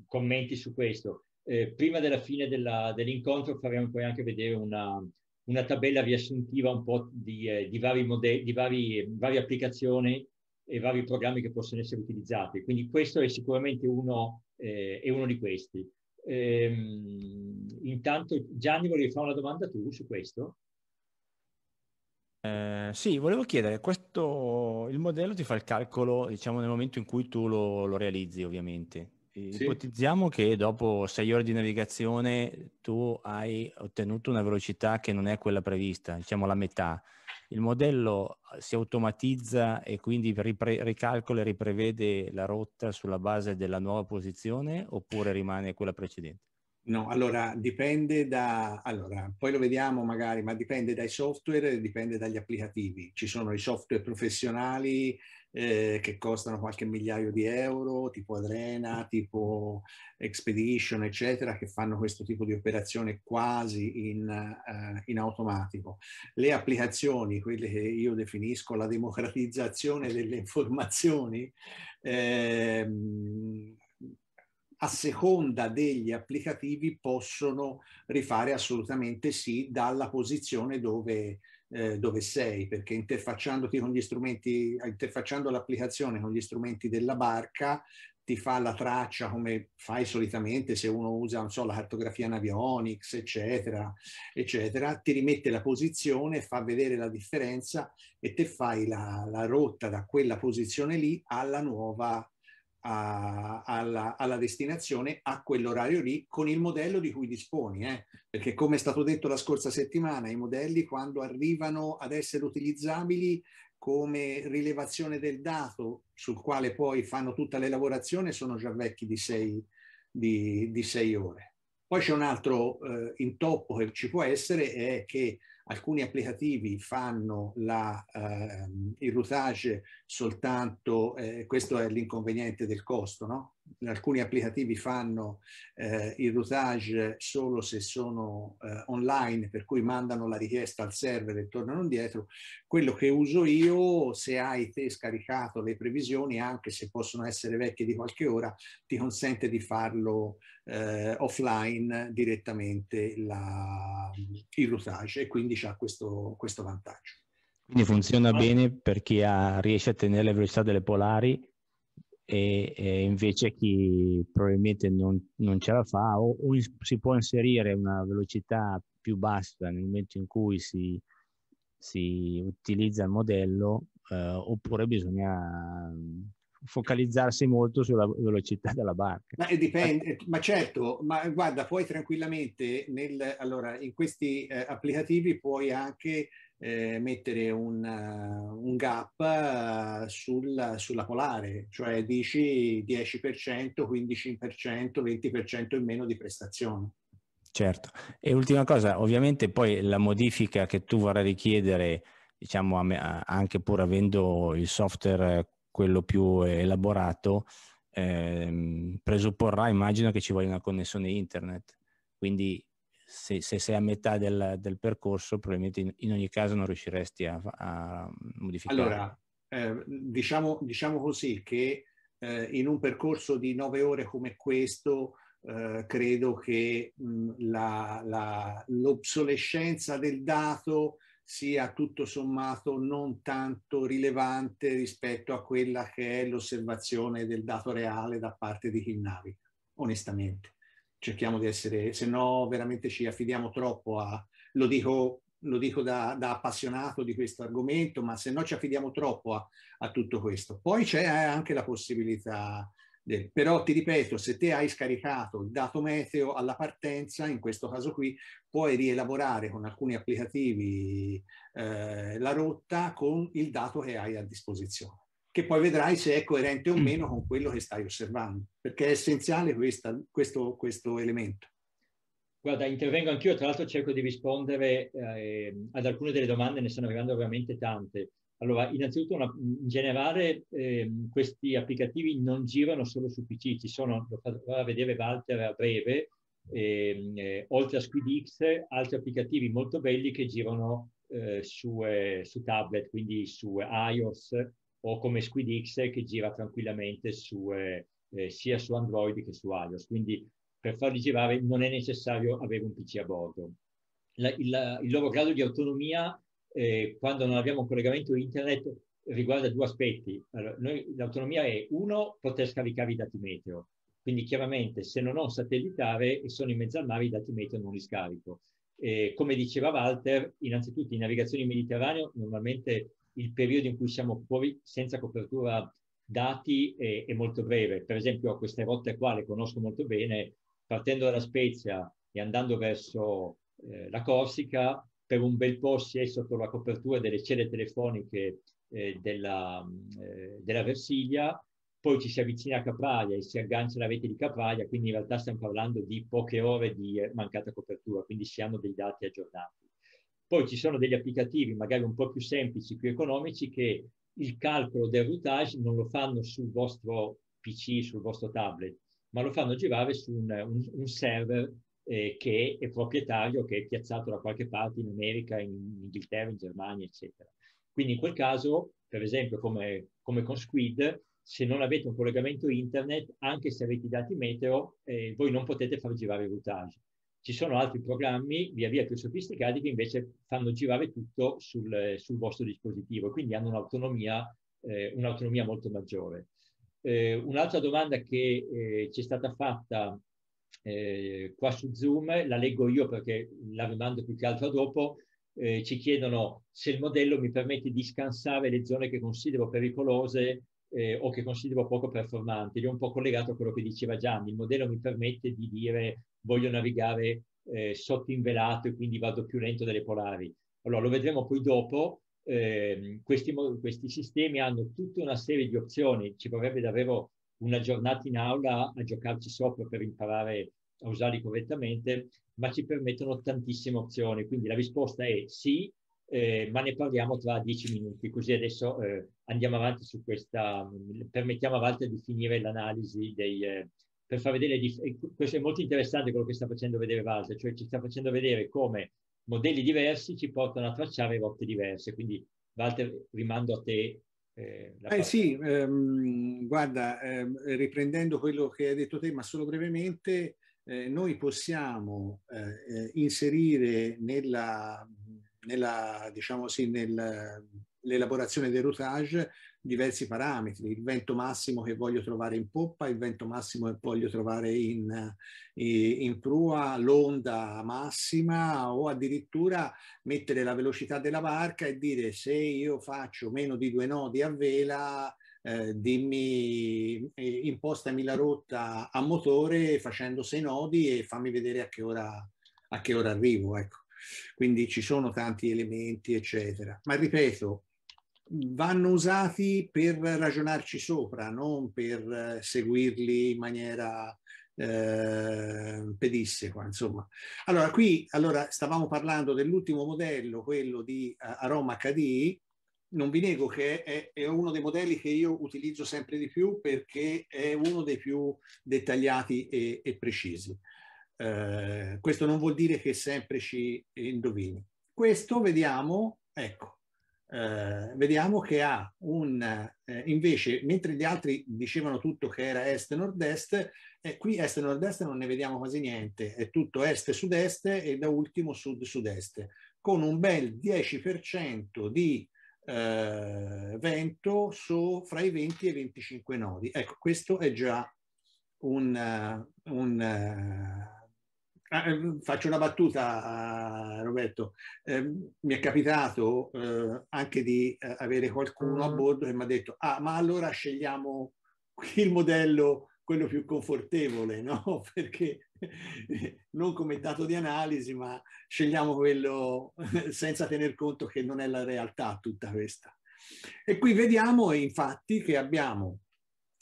commenti su questo. Eh, prima della fine dell'incontro faremo poi anche vedere una, una, tabella riassuntiva un po' di, eh, di, vari, modelli, di vari, vari, applicazioni e vari programmi che possono essere utilizzati. Quindi questo è sicuramente uno, eh, uno di questi. Ehm, intanto Gianni volevi fare una domanda tu su questo? Eh, sì, volevo chiedere, questo, il modello ti fa il calcolo diciamo, nel momento in cui tu lo, lo realizzi ovviamente. Sì. Ipotizziamo che dopo sei ore di navigazione tu hai ottenuto una velocità che non è quella prevista, diciamo la metà il modello eh, si automatizza e quindi ripre- ricalcola e riprevede la rotta sulla base della nuova posizione oppure rimane quella precedente? No, allora dipende da, allora, poi lo vediamo magari, ma dipende dai software, dipende dagli applicativi. Ci sono i software professionali eh, che costano qualche migliaio di euro, tipo Adrena, tipo Expedition, eccetera, che fanno questo tipo di operazione quasi in, eh, in automatico. Le applicazioni, quelle che io definisco la democratizzazione delle informazioni, ehm, a seconda degli applicativi possono rifare assolutamente sì dalla posizione dove, eh, dove sei, perché interfacciandoti con gli strumenti, interfacciando l'applicazione con gli strumenti della barca, ti fa la traccia come fai solitamente se uno usa, so, la cartografia navionics, eccetera, eccetera, ti rimette la posizione, fa vedere la differenza e te fai la, la rotta da quella posizione lì alla nuova a, alla, alla, destinazione a quell'orario lì con il modello di cui disponi, eh? perché come è stato detto la scorsa settimana, i modelli quando arrivano ad essere utilizzabili come rilevazione del dato sul quale poi fanno tutta l'elaborazione sono già vecchi di sei, di, di sei ore. Poi c'è un altro eh, intoppo che ci può essere, è che alcuni applicativi fanno la, eh, il routage soltanto, eh, questo è l'inconveniente del costo, no? alcuni applicativi fanno eh, il routage solo se sono eh, online, per cui mandano la richiesta al server e tornano indietro. Quello che uso io, se hai te scaricato le previsioni, anche se possono essere vecchie di qualche ora, ti consente di farlo eh, offline direttamente la, il routage e quindi c'è questo, questo vantaggio. Quindi funziona bene per chi ha, ah, riesce a tenere le velocità delle polari e, e invece chi probabilmente non, non ce la fa o, o, si può inserire una velocità più bassa nel momento in cui si, si utilizza il modello eh, oppure bisogna mm, focalizzarsi molto sulla velocità della barca. Ma dipende, ma certo, ma guarda, puoi tranquillamente, nel, allora, in questi eh, applicativi puoi anche eh, mettere un, eh, un gap uh, sul, sulla polare, cioè dici 10%, 15%, 20% in meno di prestazione. Certo, e ultima cosa, ovviamente poi la modifica che tu vorrai richiedere, diciamo me, anche pur avendo il software quello più elaborato, eh, presupporrà immagino che ci voglia una connessione internet, quindi se, se sei a metà del, del, percorso probabilmente in, ogni caso non riusciresti a, a modificare. Allora, eh, diciamo, diciamo, così che eh, in un percorso di nove ore come questo eh, credo che mh, la, la, l'obsolescenza del dato sia tutto sommato non tanto rilevante rispetto a quella che è l'osservazione del dato reale da parte di chi naviga, onestamente cerchiamo di essere, se no veramente ci affidiamo troppo a, lo dico, lo dico da, da, appassionato di questo argomento, ma se no ci affidiamo troppo a, a tutto questo. Poi c'è eh, anche la possibilità, del, però ti ripeto, se te hai scaricato il dato meteo alla partenza, in questo caso qui, puoi rielaborare con alcuni applicativi eh, la rotta con il dato che hai a disposizione che poi vedrai se è coerente o mm. meno con quello che stai osservando, perché è essenziale questa, questo, questo elemento. Guarda, intervengo anch'io, tra l'altro cerco di rispondere eh, ad alcune delle domande, ne stanno arrivando veramente tante. Allora, innanzitutto, una, in generale, eh, questi applicativi non girano solo su PC, ci sono, lo farà vedere Walter a breve, ehm, eh, oltre a SquidX, altri applicativi molto belli che girano eh, su, eh, su tablet, quindi su iOS o come SquidX che gira tranquillamente su, eh, eh, sia su Android che su iOS. Quindi per farli girare non è necessario avere un PC a bordo. La, il, il, loro grado di autonomia, eh, quando non abbiamo un collegamento internet, riguarda due aspetti. Allora, noi, l'autonomia è, uno, poter scaricare i dati meteo. Quindi chiaramente se non ho un satellitare e sono in mezzo al mare, i dati meteo non li scarico. Eh, come diceva Walter, innanzitutto in navigazione in Mediterraneo normalmente il periodo in cui siamo fuori senza copertura dati è, è molto breve. Per esempio queste rotte qua le conosco molto bene, partendo dalla Spezia e andando verso eh, la Corsica, per un bel po' si è sotto la copertura delle celle telefoniche eh, della, eh, della, Versilia, poi ci si avvicina a Capraia e si aggancia alla rete di Capraia, quindi in realtà stiamo parlando di poche ore di eh, mancata copertura, quindi si hanno dei dati aggiornati. Poi ci sono degli applicativi magari un po' più semplici, più economici, che il calcolo del routage non lo fanno sul vostro PC, sul vostro tablet, ma lo fanno girare su un, un, un server eh, che è proprietario, che è piazzato da qualche parte in America, in, in Inghilterra, in Germania, eccetera. Quindi in quel caso, per esempio, come, come, con Squid, se non avete un collegamento internet, anche se avete i dati meteo, eh, voi non potete far girare il routage. Ci sono altri programmi via via più sofisticati che invece fanno girare tutto sul, sul vostro dispositivo e quindi hanno un'autonomia, eh, un'autonomia molto maggiore. Eh, un'altra domanda che eh, ci è stata fatta eh, qua su Zoom, la leggo io perché la rimando più che altro dopo, eh, ci chiedono se il modello mi permette di scansare le zone che considero pericolose eh, o che considero poco performanti. è un po' collegato a quello che diceva Gianni. Il modello mi permette di dire voglio navigare eh, sotto invelato e quindi vado più lento delle polari. Allora, lo vedremo poi dopo. Eh, questi, questi sistemi hanno tutta una serie di opzioni. Ci vorrebbe davvero una giornata in aula a giocarci sopra per imparare a usarli correttamente, ma ci permettono tantissime opzioni. Quindi la risposta è sì, eh, ma ne parliamo tra dieci minuti, così adesso eh, andiamo avanti su questa, mm, permettiamo a Walter di finire l'analisi dei... Eh, per far vedere, eh, questo è molto interessante quello che sta facendo vedere Walter, cioè ci sta facendo vedere come modelli diversi ci portano a tracciare rotte diverse, quindi Walter rimando a te eh, eh sì, ehm, guarda, ehm, riprendendo quello che hai detto te, ma solo brevemente, eh, noi possiamo eh, eh, inserire nella nella, diciamo sì, nell'elaborazione del routage diversi parametri, il vento massimo che voglio trovare in poppa, il vento massimo che voglio trovare in, in prua, l'onda massima o addirittura mettere la velocità della barca e dire se io faccio meno di due nodi a vela eh, dimmi, eh, impostami la rotta a motore facendo sei nodi e fammi vedere a che ora, a che ora arrivo. Ecco. Quindi ci sono tanti elementi, eccetera. Ma ripeto, vanno usati per ragionarci sopra, non per eh, seguirli in maniera eh, pedissequa, insomma. Allora, qui allora, stavamo parlando dell'ultimo modello, quello di eh, Aroma HD, non vi nego che è, è, uno dei modelli che io utilizzo sempre di più perché è uno dei più dettagliati e, e precisi. Eh, questo non vuol dire che sempre ci indovini. Questo vediamo, ecco, eh, vediamo che ha un, eh, invece, mentre gli altri dicevano tutto che era est-nord-est, eh, qui est-nord-est non ne vediamo quasi niente, è tutto est-sud-est e da ultimo sud-sud-est, con un bel 10% di eh, vento so, fra i 20 e i 25 nodi. Ecco, questo è già un, un Ah, ehm, faccio una battuta, Roberto. Eh, mi è capitato eh, anche di eh, avere qualcuno a mm. bordo che mi ha detto: Ah, ma allora scegliamo il modello, quello più confortevole, no? Perché non come dato di analisi, ma scegliamo quello senza tener conto che non è la realtà tutta questa. E qui vediamo infatti che abbiamo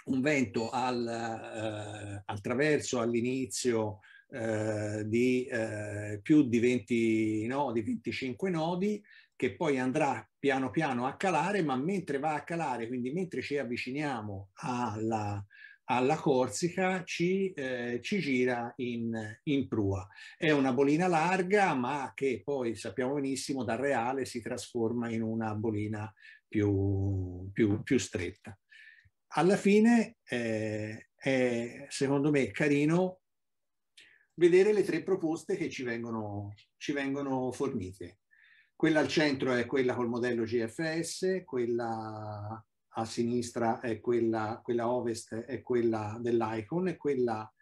un vento al, eh, al traverso all'inizio eh, di eh, più di 20 nodi, 25 nodi, che poi andrà piano piano a calare, ma mentre va a calare, quindi mentre ci avviciniamo alla, alla Corsica ci, eh, ci gira in, in, prua. È una bolina larga, ma che poi sappiamo benissimo dal reale si trasforma in una bolina più, più, più stretta. Alla fine eh, è secondo me carino vedere le tre proposte che ci vengono, ci vengono fornite. Quella al centro è quella col modello GFS, quella a sinistra è quella, quella ovest è quella dell'ICON e quella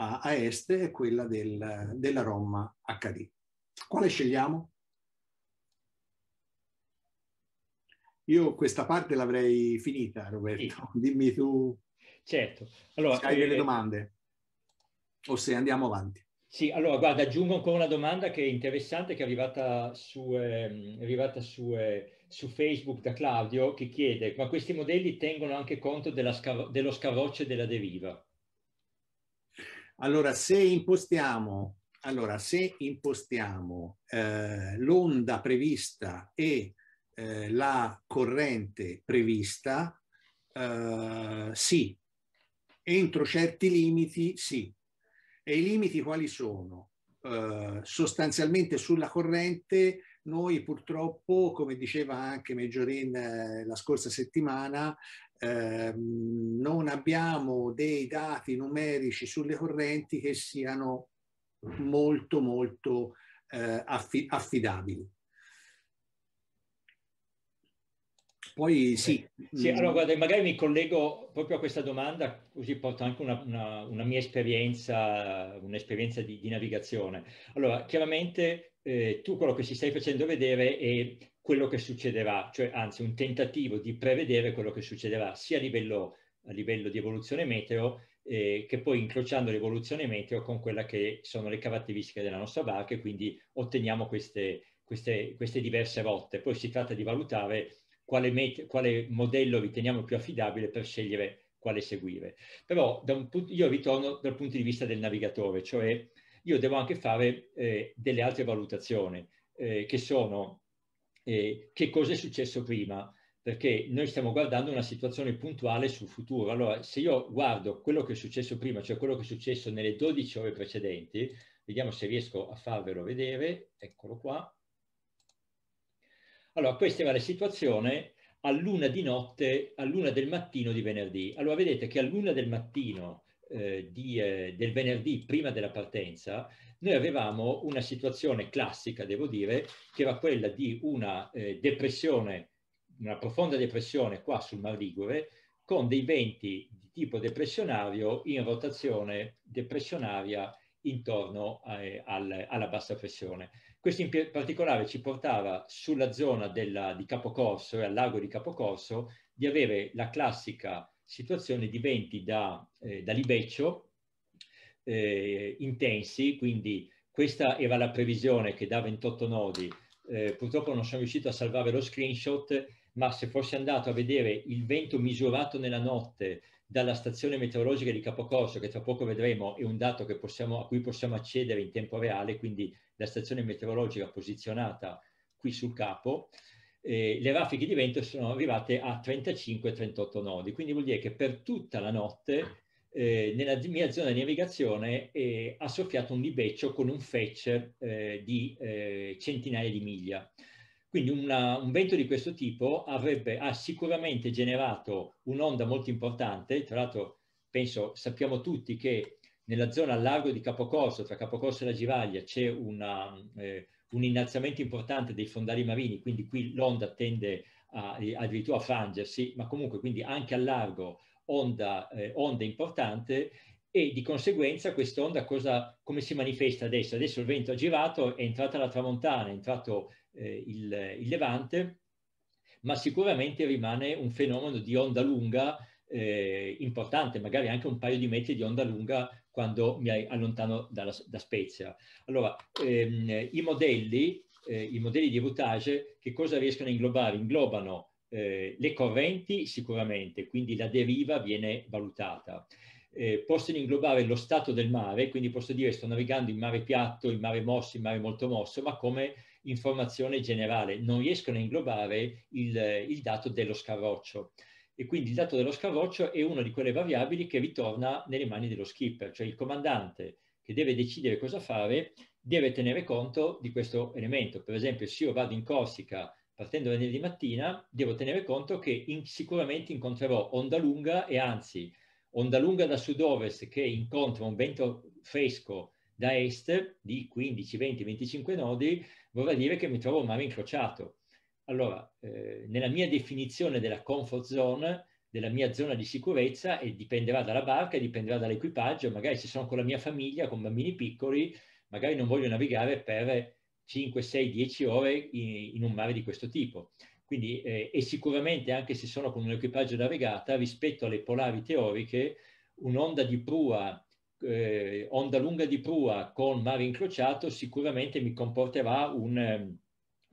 a, a est è quella del, della ROM HD. Quale scegliamo? Io questa parte l'avrei finita, Roberto. Dimmi tu. Certo. Allora, hai delle eh, domande o se andiamo avanti. Sì, allora guarda, aggiungo ancora una domanda che è interessante, che è arrivata su, eh, è arrivata su, eh, su Facebook da Claudio, che chiede, ma questi modelli tengono anche conto scav- dello scavorcio e della deriva? Allora, se impostiamo, allora, se impostiamo eh, l'onda prevista e eh, la corrente prevista, eh, sì, entro certi limiti sì, e i limiti quali sono? Eh, sostanzialmente sulla corrente noi purtroppo, come diceva anche Meggiorin eh, la scorsa settimana, eh, non abbiamo dei dati numerici sulle correnti che siano molto molto eh, affi affidabili. Poi eh, sì. sì mm. allora guarda, magari mi collego proprio a questa domanda, così porto anche una, una, una mia esperienza, un'esperienza di, di navigazione. Allora, chiaramente eh, tu quello che ci stai facendo vedere è quello che succederà, cioè anzi un tentativo di prevedere quello che succederà sia a livello, a livello di evoluzione meteo eh, che poi incrociando l'evoluzione meteo con quella che sono le caratteristiche della nostra barca e quindi otteniamo queste, queste, queste diverse rotte. Poi si tratta di valutare quale, quale modello riteniamo più affidabile per scegliere quale seguire. Però io ritorno dal punto di vista del navigatore, cioè io devo anche fare eh, delle altre valutazioni, eh, che sono eh, che cosa è successo prima, perché noi stiamo guardando una situazione puntuale sul futuro. Allora, se io guardo quello che è successo prima, cioè quello che è successo nelle 12 ore precedenti, vediamo se riesco a farvelo vedere, eccolo qua, allora, questa era la situazione a luna di notte, a luna del mattino di venerdì. Allora, vedete che a luna del mattino eh, di, eh, del venerdì prima della partenza, noi avevamo una situazione classica, devo dire, che era quella di una eh, depressione, una profonda depressione qua sul Mar Ligure, con dei venti di tipo depressionario in rotazione depressionaria intorno a, eh, al, alla bassa pressione. Questo in particolare ci portava sulla zona della, di Capocorso e al largo di Capocorso di avere la classica situazione di venti da, eh, da libeccio eh, intensi, quindi questa era la previsione che da 28 nodi, eh, purtroppo non sono riuscito a salvare lo screenshot, ma se fossi andato a vedere il vento misurato nella notte dalla stazione meteorologica di Capocorso, che tra poco vedremo è un dato possiamo, a cui possiamo accedere in tempo reale, quindi la stazione meteorologica posizionata qui sul capo, eh, le raffiche di vento sono arrivate a 35-38 nodi, quindi vuol dire che per tutta la notte eh, nella mia zona di navigazione eh, ha soffiato un libeccio con un fetch eh, di eh, centinaia di miglia. Quindi una, un vento di questo tipo avrebbe, ha sicuramente generato un'onda molto importante, tra l'altro penso sappiamo tutti che nella zona a largo di Capocorso, tra Capocorso e la Givaglia, c'è una, eh, un innalzamento importante dei fondali marini, quindi qui l'onda tende a, addirittura a frangersi, ma comunque quindi anche a largo onda, eh, onda importante e di conseguenza quest'onda cosa, come si manifesta adesso? Adesso il vento ha girato, è entrata la tramontana, è entrato eh, il, il, Levante, ma sicuramente rimane un fenomeno di onda lunga eh, importante, magari anche un paio di metri di onda lunga quando mi allontano dalla, da Spezia. Allora, ehm, i, modelli, eh, i modelli di routage, che cosa riescono a inglobare? Inglobano eh, le correnti sicuramente, quindi la deriva viene valutata. Eh, possono inglobare lo stato del mare, quindi posso dire sto navigando in mare piatto, in mare mosso, in mare molto mosso, ma come informazione generale, non riescono a inglobare il, il dato dello scarroccio e quindi il dato dello scarroccio è una di quelle variabili che ritorna nelle mani dello skipper, cioè il comandante che deve decidere cosa fare deve tenere conto di questo elemento. Per esempio se io vado in Corsica partendo venerdì mattina devo tenere conto che in, sicuramente incontrerò onda lunga e anzi onda lunga da sud-ovest che incontra un vento fresco da est di 15, 20, 25 nodi vorrà dire che mi trovo un mare incrociato. Allora, eh, nella mia definizione della comfort zone, della mia zona di sicurezza, e dipenderà dalla barca, dipenderà dall'equipaggio, magari se sono con la mia famiglia, con bambini piccoli, magari non voglio navigare per 5, 6, 10 ore in, in un mare di questo tipo. Quindi, eh, e sicuramente anche se sono con un equipaggio da regata, rispetto alle polari teoriche, un'onda di prua eh, onda lunga di prua con mare incrociato sicuramente mi comporterà un, eh,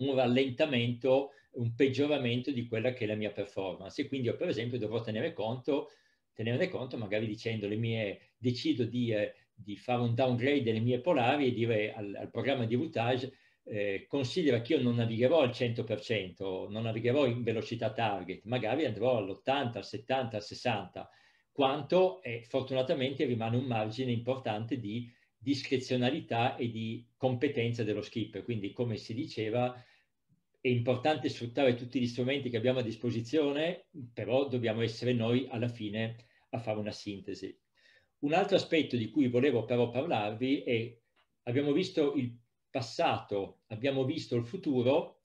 un rallentamento, un peggioramento di quella che è la mia performance. E quindi io per esempio dovrò tenere conto, tenerne conto magari dicendo le mie, decido di, eh, di fare un downgrade delle mie polari e dire al, al programma di routage eh, considera che io non navigherò al 100%, non navigherò in velocità target, magari andrò all'80, al 70, al 60 quanto eh, fortunatamente rimane un margine importante di discrezionalità e di competenza dello skipper. Quindi, come si diceva, è importante sfruttare tutti gli strumenti che abbiamo a disposizione, però dobbiamo essere noi alla fine a fare una sintesi. Un altro aspetto di cui volevo però parlarvi è, abbiamo visto il passato, abbiamo visto il futuro,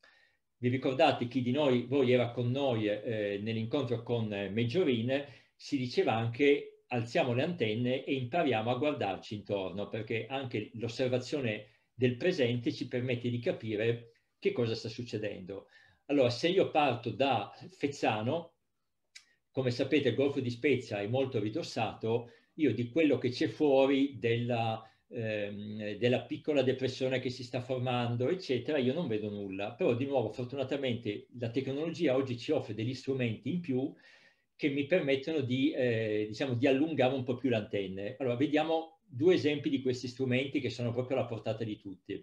vi ricordate chi di noi, voi era con noi eh, nell'incontro con eh, Meggiorin si diceva anche alziamo le antenne e impariamo a guardarci intorno, perché anche l'osservazione del presente ci permette di capire che cosa sta succedendo. Allora, se io parto da Fezzano, come sapete il Golfo di Spezia è molto ridossato, io di quello che c'è fuori della, ehm, della piccola depressione che si sta formando, eccetera, io non vedo nulla. Però di nuovo, fortunatamente, la tecnologia oggi ci offre degli strumenti in più che mi permettono di, eh, diciamo, di allungare un po' più l'antenne. Allora, vediamo due esempi di questi strumenti che sono proprio alla portata di tutti.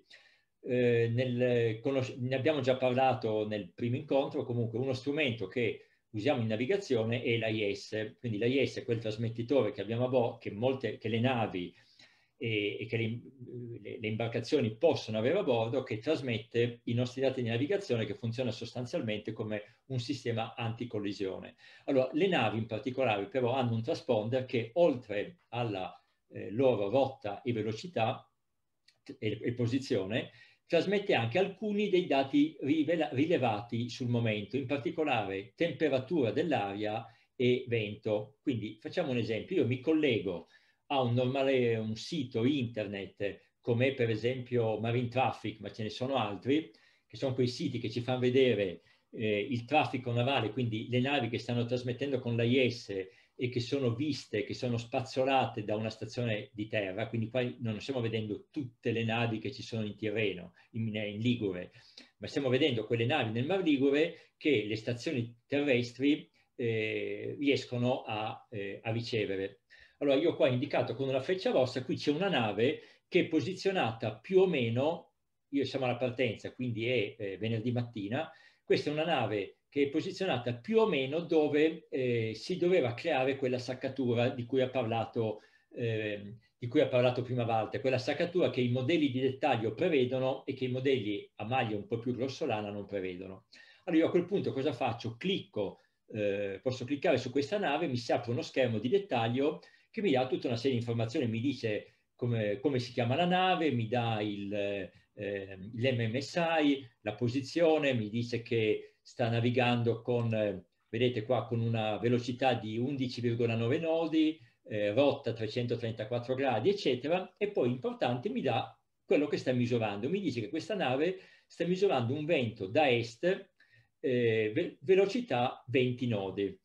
Eh, nel, ne abbiamo già parlato nel primo incontro, comunque uno strumento che usiamo in navigazione è l'AIS, quindi l'AIS è quel trasmettitore che abbiamo a bordo, che, che le navi e, e che le, le, imbarcazioni possono avere a bordo che trasmette i nostri dati di navigazione che funziona sostanzialmente come un sistema anticollisione. Allora, le navi in particolare però hanno un transponder che oltre alla eh, loro rotta e velocità e, e posizione trasmette anche alcuni dei dati rilevati sul momento, in particolare temperatura dell'aria e vento. Quindi facciamo un esempio, io mi collego a un normale un sito internet come per esempio Marine Traffic, ma ce ne sono altri, che sono quei siti che ci fanno vedere eh, il traffico navale, quindi le navi che stanno trasmettendo con l'AIS e che sono viste, che sono spazzolate da una stazione di terra, quindi qua non stiamo vedendo tutte le navi che ci sono in Tirreno, in, in Ligure, ma stiamo vedendo quelle navi nel Mar Ligure che le stazioni terrestri eh, riescono a, eh, a ricevere. Allora io qua ho indicato con una freccia rossa, qui c'è una nave che è posizionata più o meno, io siamo alla partenza, quindi è eh, venerdì mattina, questa è una nave che è posizionata più o meno dove eh, si doveva creare quella saccatura di cui ha parlato eh, di cui ha parlato prima Walter, quella saccatura che i modelli di dettaglio prevedono e che i modelli a maglia un po' più grossolana non prevedono. Allora io a quel punto cosa faccio? Clicco, eh, posso cliccare su questa nave, mi si apre uno schermo di dettaglio che mi dà tutta una serie di informazioni, mi dice come, come si chiama la nave, mi dà il, eh, eh l'MMSI, la posizione, mi dice che sta navigando con, eh, vedete qua, con una velocità di 11,9 nodi, eh, rotta 334 gradi, eccetera, e poi importante mi dà quello che sta misurando. Mi dice che questa nave sta misurando un vento da est, eh, ve- velocità 20 nodi.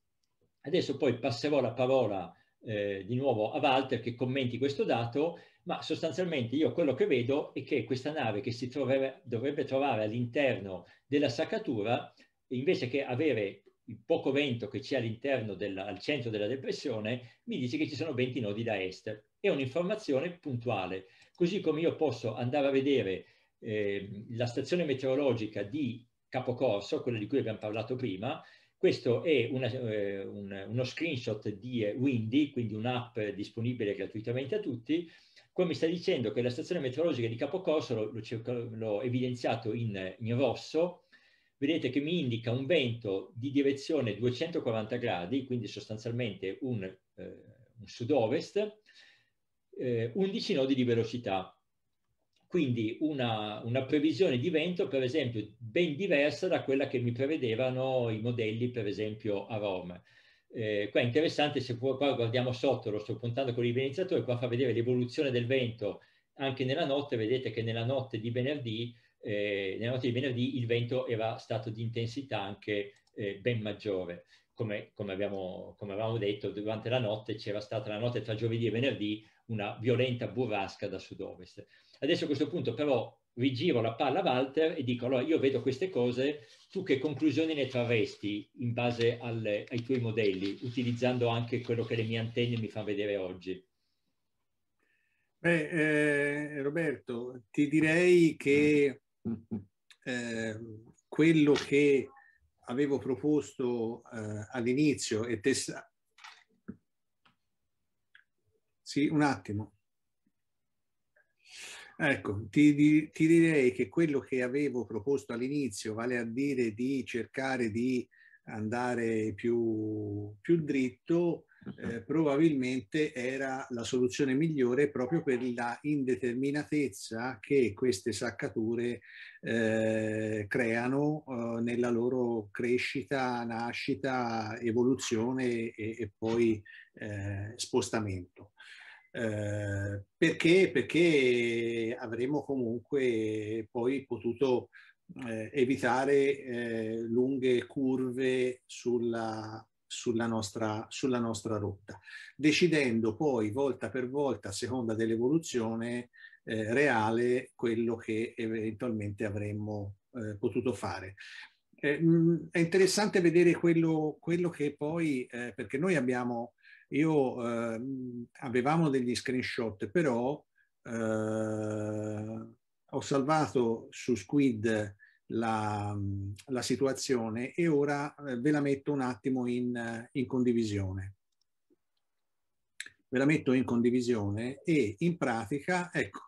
Adesso poi passerò la parola a eh, di nuovo a Walter che commenti questo dato, ma sostanzialmente io quello che vedo è che questa nave che si troverà, dovrebbe trovare all'interno della saccatura, invece che avere il poco vento che c'è all'interno al centro della depressione, mi dice che ci sono 20 nodi da est. È un'informazione puntuale, così come io posso andare a vedere eh, la stazione meteorologica di Capocorso, quella di cui abbiamo parlato prima, questo è una, eh, un, uno screenshot di eh, Windy, quindi un'app disponibile gratuitamente a tutti, come mi sta dicendo che la stazione meteorologica di Capocorsolo, l'ho evidenziato in, in rosso, vedete che mi indica un vento di direzione 240 gradi, quindi sostanzialmente un, eh, un sud-ovest, eh, 11 nodi di velocità quindi una, una, previsione di vento, per esempio, ben diversa da quella che mi prevedevano i modelli, per esempio, a Roma. Eh, qua è interessante, se qua guardiamo sotto, lo sto puntando con l'ivenizzatore, qua fa vedere l'evoluzione del vento anche nella notte, vedete che nella notte di venerdì, eh, nella notte di venerdì il vento era stato di intensità anche eh, ben maggiore. Come, come, abbiamo, come avevamo detto, durante la notte c'era stata la notte tra giovedì e venerdì una violenta burrasca da sud-ovest. Adesso a questo punto però rigiro la palla a Walter e dico allora io vedo queste cose, tu che conclusioni ne trarresti in base alle, ai tuoi modelli, utilizzando anche quello che le mie antenne mi fanno vedere oggi? Beh, eh, Roberto, ti direi che eh, quello che avevo proposto eh, all'inizio e testa... Sì, un attimo. Ecco, ti, ti, direi che quello che avevo proposto all'inizio, vale a dire di cercare di andare più, più dritto, mhm. eh, probabilmente era la soluzione migliore proprio per la indeterminatezza che queste saccature eh, creano eh, nella loro crescita, nascita, evoluzione e, e poi eh, spostamento. Eh, perché? Perché avremmo comunque poi potuto eh, evitare eh, lunghe curve sulla, sulla, nostra, sulla, nostra, rotta, decidendo poi volta per volta, a seconda dell'evoluzione eh, reale, quello che eventualmente avremmo eh, potuto fare. Mm, è interessante vedere quello, quello che poi, perché noi abbiamo io eh, avevamo degli screenshot, però eh, ho salvato su Squid la, la, situazione e ora eh, ve la metto un attimo in, in condivisione. Ve la metto in condivisione e in pratica, ecco,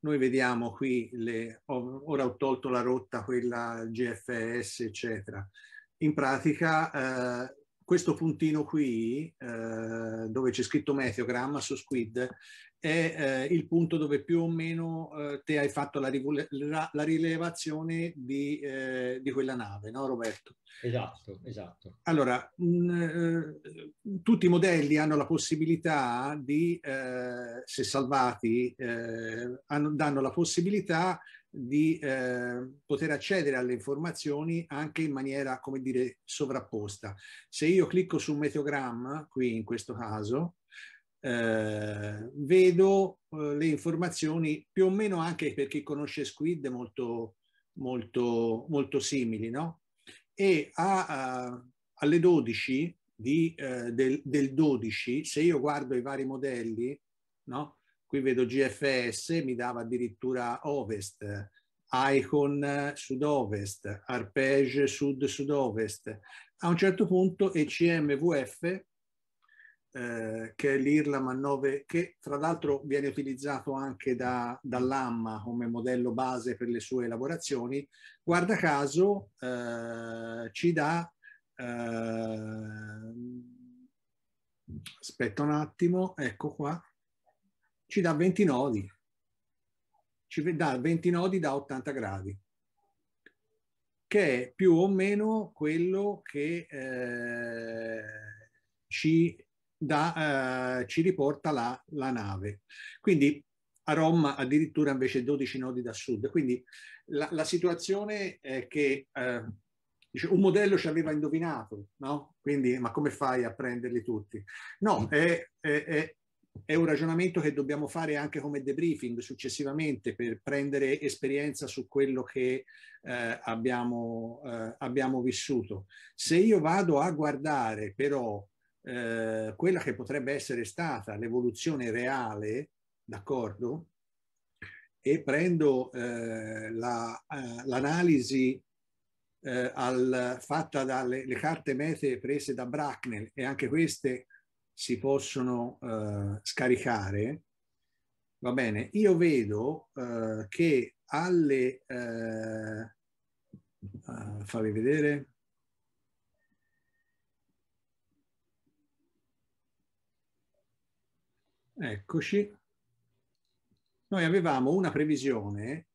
noi vediamo qui, le, ora ho tolto la rotta, quella GFS, eccetera. In pratica eh, questo puntino qui, eh, dove c'è scritto meteogramma su Squid, è eh, il punto dove più o meno eh, te hai fatto la, la, rilevazione di, eh, di, quella nave, no Roberto? Esatto, esatto. Allora, mh, eh, tutti i modelli hanno la possibilità di, eh, se salvati, hanno, danno la possibilità di eh, poter accedere alle informazioni anche in maniera, come dire, sovrapposta. Se io clicco su meteogramma, qui in questo caso, eh, vedo eh, le informazioni più o meno anche per chi conosce Squid molto, molto, molto simili, no? E a, a, alle 12 di, eh, del, del 12, se io guardo i vari modelli, no? qui vedo GFS, mi dava addirittura ovest, Icon sud-ovest, Arpege sud-sud-ovest. A un certo punto ECMVF, eh, che è l'IRLAM 9, che tra l'altro viene utilizzato anche da, dall'AMMA come modello base per le sue elaborazioni, guarda caso eh, ci dà... Eh, aspetta un attimo, ecco qua ci dà 20 nodi, ci dà 20 nodi da 80 gradi, che è più o meno quello che eh, ci, dà, eh, ci, riporta la, la nave. Quindi a Roma addirittura invece 12 nodi da sud. Quindi la, la situazione è che eh, un modello ci aveva indovinato, no? Quindi ma come fai a prenderli tutti? No, è, è, è, è un ragionamento che dobbiamo fare anche come debriefing successivamente per prendere esperienza su quello che eh, abbiamo, eh, abbiamo, vissuto. Se io vado a guardare però eh, quella che potrebbe essere stata l'evoluzione reale, d'accordo, e prendo eh, eh, l'analisi la, eh, al, fatta dalle carte mete prese da Bracknell e anche queste si possono eh, scaricare, va bene, io vedo eh, che alle, eh, eh fammi vedere, eccoci, noi avevamo una previsione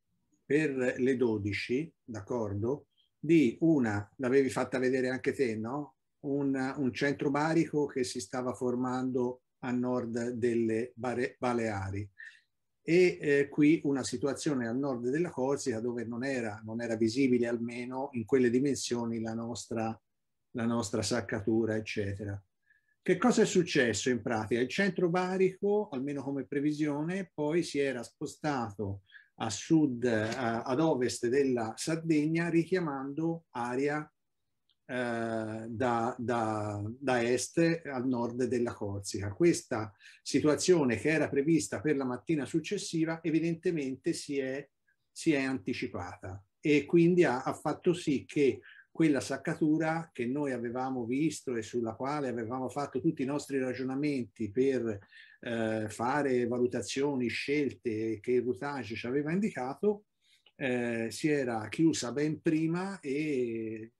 per le 12, d'accordo, di una, l'avevi fatta vedere anche te, no? un, un centro barico che si stava formando a nord delle Bare Baleari e eh, qui una situazione a nord della Corsica dove non era, non era visibile almeno in quelle dimensioni la nostra, la nostra saccatura, eccetera. Che cosa è successo in pratica? Il centro barico, almeno come previsione, poi si era spostato a sud, eh, ad ovest della Sardegna, richiamando aria eh, da, da, da, est al nord della Corsica. Questa situazione che era prevista per la mattina successiva evidentemente si è, si è anticipata e quindi ha, ha fatto sì che quella saccatura che noi avevamo visto e sulla quale avevamo fatto tutti i nostri ragionamenti per eh, fare valutazioni, scelte che il Rutage ci aveva indicato, eh, si era chiusa ben prima e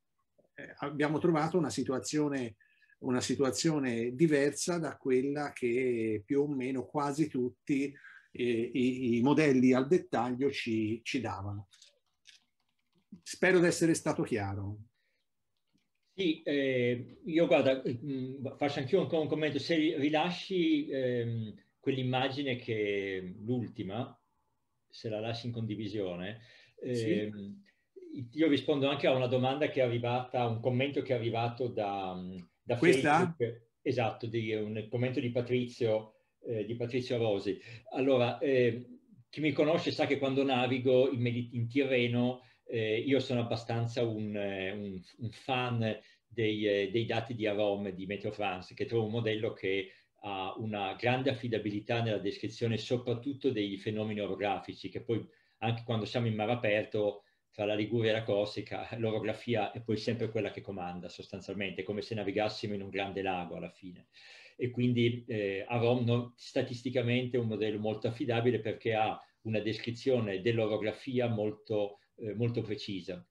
eh, abbiamo trovato una situazione, una situazione, diversa da quella che più o meno quasi tutti eh, i, i, modelli al dettaglio ci, ci davano. Spero di essere stato chiaro. Sì, eh, io guarda, mm, faccio anch'io ancora un commento. Se rilasci eh, quell'immagine che l'ultima, se la lasci in condivisione, sì. Ehm, io rispondo anche a una domanda che è arrivata, un commento che è arrivato da, mm, da Questa? Facebook. Esatto, di, un commento di Patrizio, eh, di Patrizio Rosi. Allora, eh, chi mi conosce sa che quando navigo in, in Tirreno eh, io sono abbastanza un, eh, un, un fan dei, eh, dei, dati di Arom di Meteo France, che trovo un modello che ha una grande affidabilità nella descrizione soprattutto dei fenomeni orografici, che poi anche quando siamo in mare aperto tra la Liguria e la Corsica, l'orografia è poi sempre quella che comanda sostanzialmente, come se navigassimo in un grande lago alla fine. E quindi eh, a Romno statisticamente è un modello molto affidabile perché ha una descrizione dell'orografia molto, eh, molto precisa.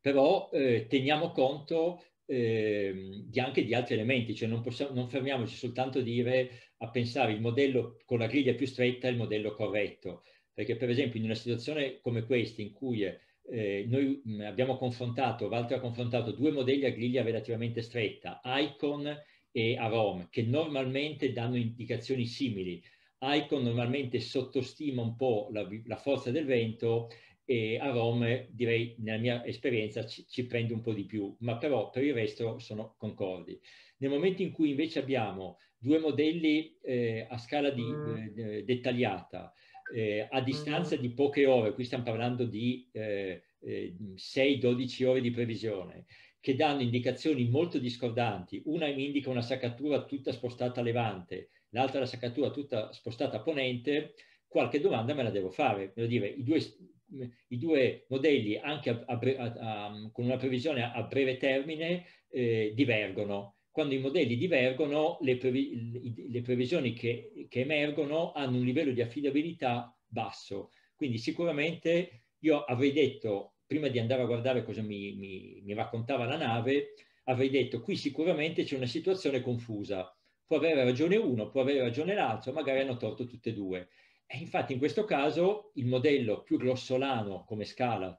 Però eh, teniamo conto eh, di anche di altri elementi, cioè non, possiamo, non fermiamoci soltanto dire, a pensare il modello con la griglia più stretta è il modello corretto, perché per esempio in una situazione come questa in cui eh, noi mm, abbiamo confrontato, Walter ha confrontato due modelli a griglia relativamente stretta, Icon e Arom, che normalmente danno indicazioni simili. Icon normalmente sottostima un po' la, la forza del vento e Arom, direi, nella mia esperienza ci, ci prende un po' di più, ma però per il resto sono concordi. Nel momento in cui invece abbiamo due modelli eh, a scala di, mm. eh, dettagliata eh, a distanza mm. di poche ore, qui stiamo parlando di eh, 6-12 eh, ore di previsione, che danno indicazioni molto discordanti. Una mi indica una saccatura tutta spostata a levante, l'altra la saccatura tutta spostata a ponente, qualche domanda me la devo fare. Devo dire, i due, i due modelli, anche a, a, a, con una previsione a breve termine, eh, divergono quando i modelli divergono, le, previ le previsioni che, che, emergono hanno un livello di affidabilità basso. Quindi sicuramente io avrei detto, prima di andare a guardare cosa mi, mi, mi raccontava la nave, avrei detto qui sicuramente c'è una situazione confusa. Può avere ragione uno, può avere ragione l'altro, magari hanno torto tutte e due. E infatti in questo caso il modello più grossolano come scala,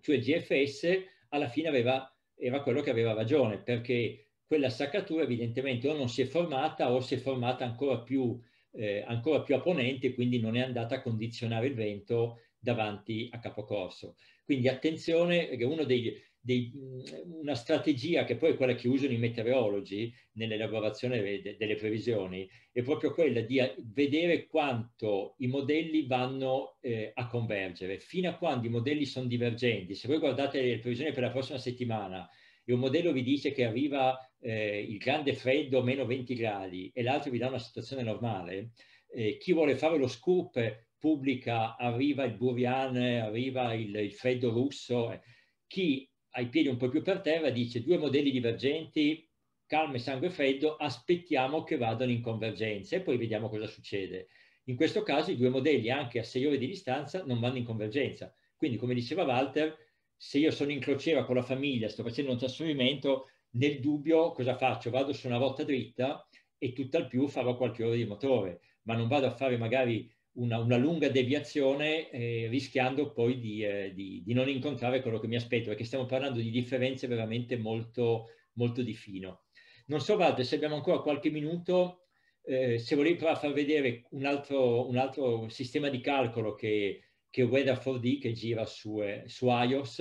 cioè GFS, alla fine aveva, era quello che aveva ragione, perché quella saccatura evidentemente o non si è formata o si è formata ancora più, eh, ancora più a ponente, quindi non è andata a condizionare il vento davanti a capocorso. Quindi attenzione, che uno dei, dei, mm, una strategia che poi è quella che usano i meteorologi nell'elaborazione de, delle previsioni è proprio quella di eh, vedere quanto i modelli vanno eh, a convergere, fino a quando i modelli sono divergenti. Se voi guardate le previsioni per la prossima settimana e un modello vi dice che arriva eh, il grande freddo meno 20 gradi e l'altro vi dà una situazione normale, eh, chi vuole fare lo scoop pubblica arriva il burian, arriva il, il freddo russo, eh, chi ha i piedi un po' più per terra dice due modelli divergenti, calma e sangue freddo, aspettiamo che vadano in convergenza e poi vediamo cosa succede. In questo caso i due modelli anche a sei ore di distanza non vanno in convergenza. Quindi come diceva Walter, se io sono in crociera con la famiglia, sto facendo un trasferimento, nel dubbio cosa faccio? Vado su una rotta dritta e tutt'al più farò qualche ora di motore, ma non vado a fare magari una, una lunga deviazione eh, rischiando poi di, eh, di, di, non incontrare quello che mi aspetto, perché stiamo parlando di differenze veramente molto, molto di fino. Non so Walter se abbiamo ancora qualche minuto, eh, se volevi provare a far vedere un altro, un altro sistema di calcolo che, che è Weather4D che gira su, eh, su iOS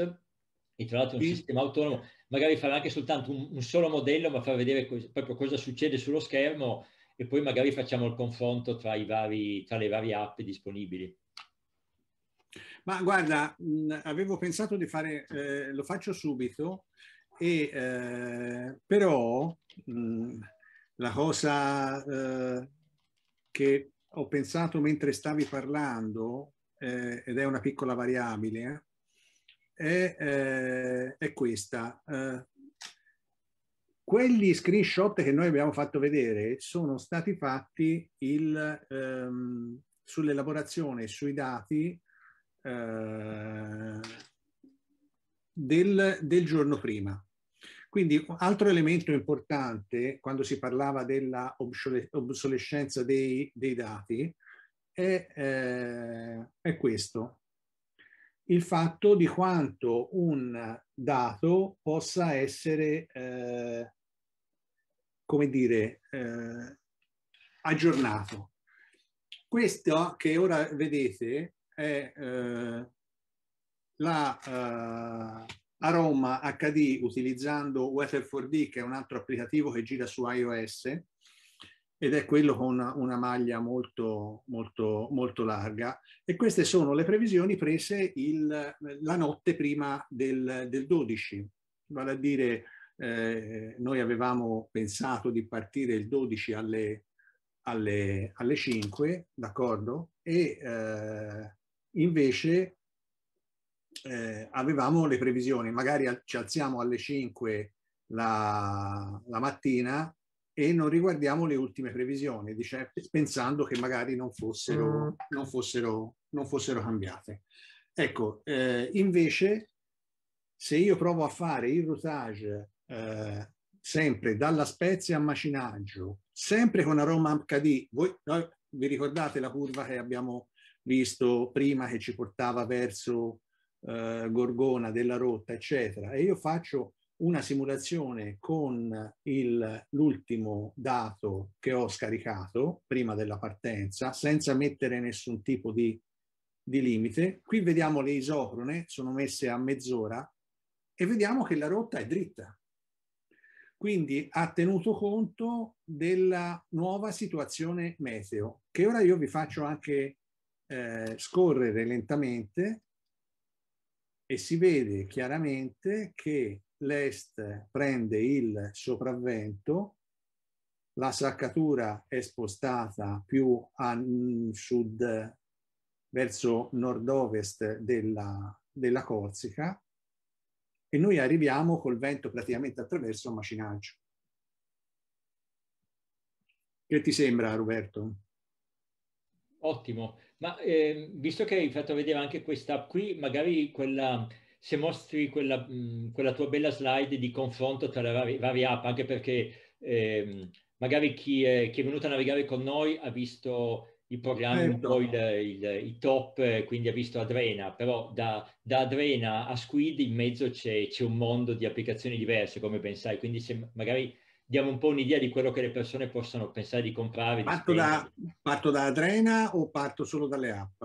e tra l'altro è un sì. sistema autonomo, magari farà anche soltanto un, un solo modello ma far vedere co- proprio cosa succede sullo schermo e poi magari facciamo il confronto tra, i vari, tra le varie app disponibili. Ma guarda, mh, avevo pensato di fare, eh, lo faccio subito, e, eh, però mh, la cosa eh, che ho pensato mentre stavi parlando eh, ed è una piccola variabile, è, eh, eh, è questa. Eh, quegli screenshot che noi abbiamo fatto vedere sono stati fatti il, ehm, sull'elaborazione sui dati eh, del, del giorno prima. Quindi altro elemento importante quando si parlava della obsolescenza dei, dei dati è, eh, è questo, il fatto di quanto un dato possa essere, eh, come dire, eh, aggiornato. Questo che ora vedete è eh, la eh, Aroma HD utilizzando Weather4D, che è un altro applicativo che gira su iOS, ed è quello con una, una maglia molto, molto, molto, larga. E queste sono le previsioni prese il, la notte prima del, del 12, vale a dire eh, noi avevamo pensato di partire il 12 alle, alle, alle 5, d'accordo? E eh, invece eh, avevamo le previsioni, magari ci alziamo alle 5 la, la mattina e non riguardiamo le ultime previsioni, dice, certo, pensando che magari non fossero, mm. non fossero, non fossero cambiate. Ecco, eh, invece, se io provo a fare il routage eh, sempre dalla spezia a macinaggio, sempre con aroma HD, voi noi, vi ricordate la curva che abbiamo visto prima che ci portava verso eh, Gorgona, della Rotta, eccetera, e io faccio una simulazione con l'ultimo dato che ho scaricato prima della partenza, senza mettere nessun tipo di, di limite. Qui vediamo le isocrone, sono messe a mezz'ora, e vediamo che la rotta è dritta. Quindi ha tenuto conto della nuova situazione meteo, che ora io vi faccio anche eh, scorrere lentamente e si vede chiaramente che l'est prende il sopravvento, la saccatura è spostata più a sud verso nord-ovest della, della Corsica e noi arriviamo col vento praticamente attraverso Macinaggio. Che ti sembra Roberto? Ottimo, ma eh, visto che hai fatto vedere anche questa qui, magari quella se mostri quella, mh, quella tua bella slide di confronto tra le varie, varie app, anche perché ehm, magari chi è, chi è, venuto a navigare con noi ha visto i programmi, un po' certo. il, il, i top, quindi ha visto Adrena, però da, da Adrena a Squid in mezzo c'è, un mondo di applicazioni diverse, come pensai, quindi se magari diamo un po' un'idea di quello che le persone possono pensare di comprare. Parto, di da, parto da Adrena o parto solo dalle app?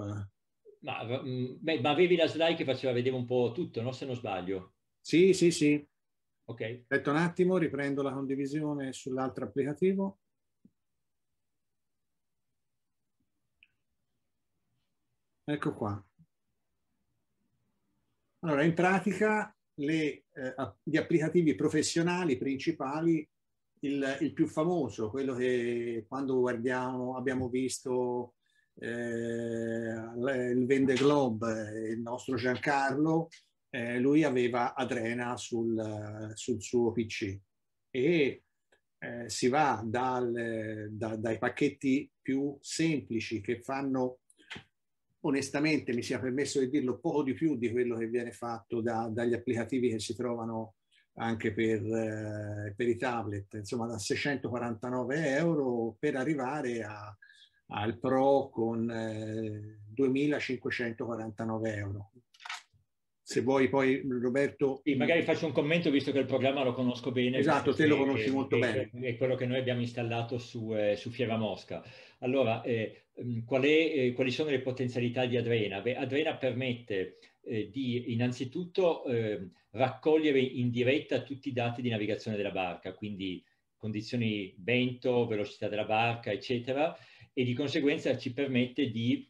Ma, mm, beh, ma avevi la slide che faceva vedere un po' tutto, no? Se non sbaglio. Sì, sì, sì. Ok. Aspetta un attimo, riprendo la condivisione sull'altro applicativo. Ecco qua. Allora, in pratica le, eh, gli applicativi professionali principali, il, il, più famoso, quello che quando guardiamo, abbiamo visto eh, il Vende Globe, eh, il nostro Giancarlo, eh, lui aveva Adrena sul, sul suo PC e si va dal, da, dai pacchetti più semplici che fanno onestamente mi sia permesso di dirlo poco di più di quello che viene fatto da, dagli applicativi che si trovano anche per, eh, per, i tablet, insomma da 649 euro per arrivare a al Pro con eh, 2.549 euro. Se vuoi poi Roberto... Sì, magari faccio un commento visto che il programma lo conosco bene. Esatto, te lo conosci è, molto è, bene. È quello che noi abbiamo installato su, eh, su Fiera Mosca. Allora, eh, mm, qual è, eh, quali sono le potenzialità di Adrena? Beh, Adrena permette eh, di innanzitutto eh, raccogliere in diretta tutti i dati di navigazione della barca, quindi condizioni vento, velocità della barca, eccetera, e di conseguenza ci permette di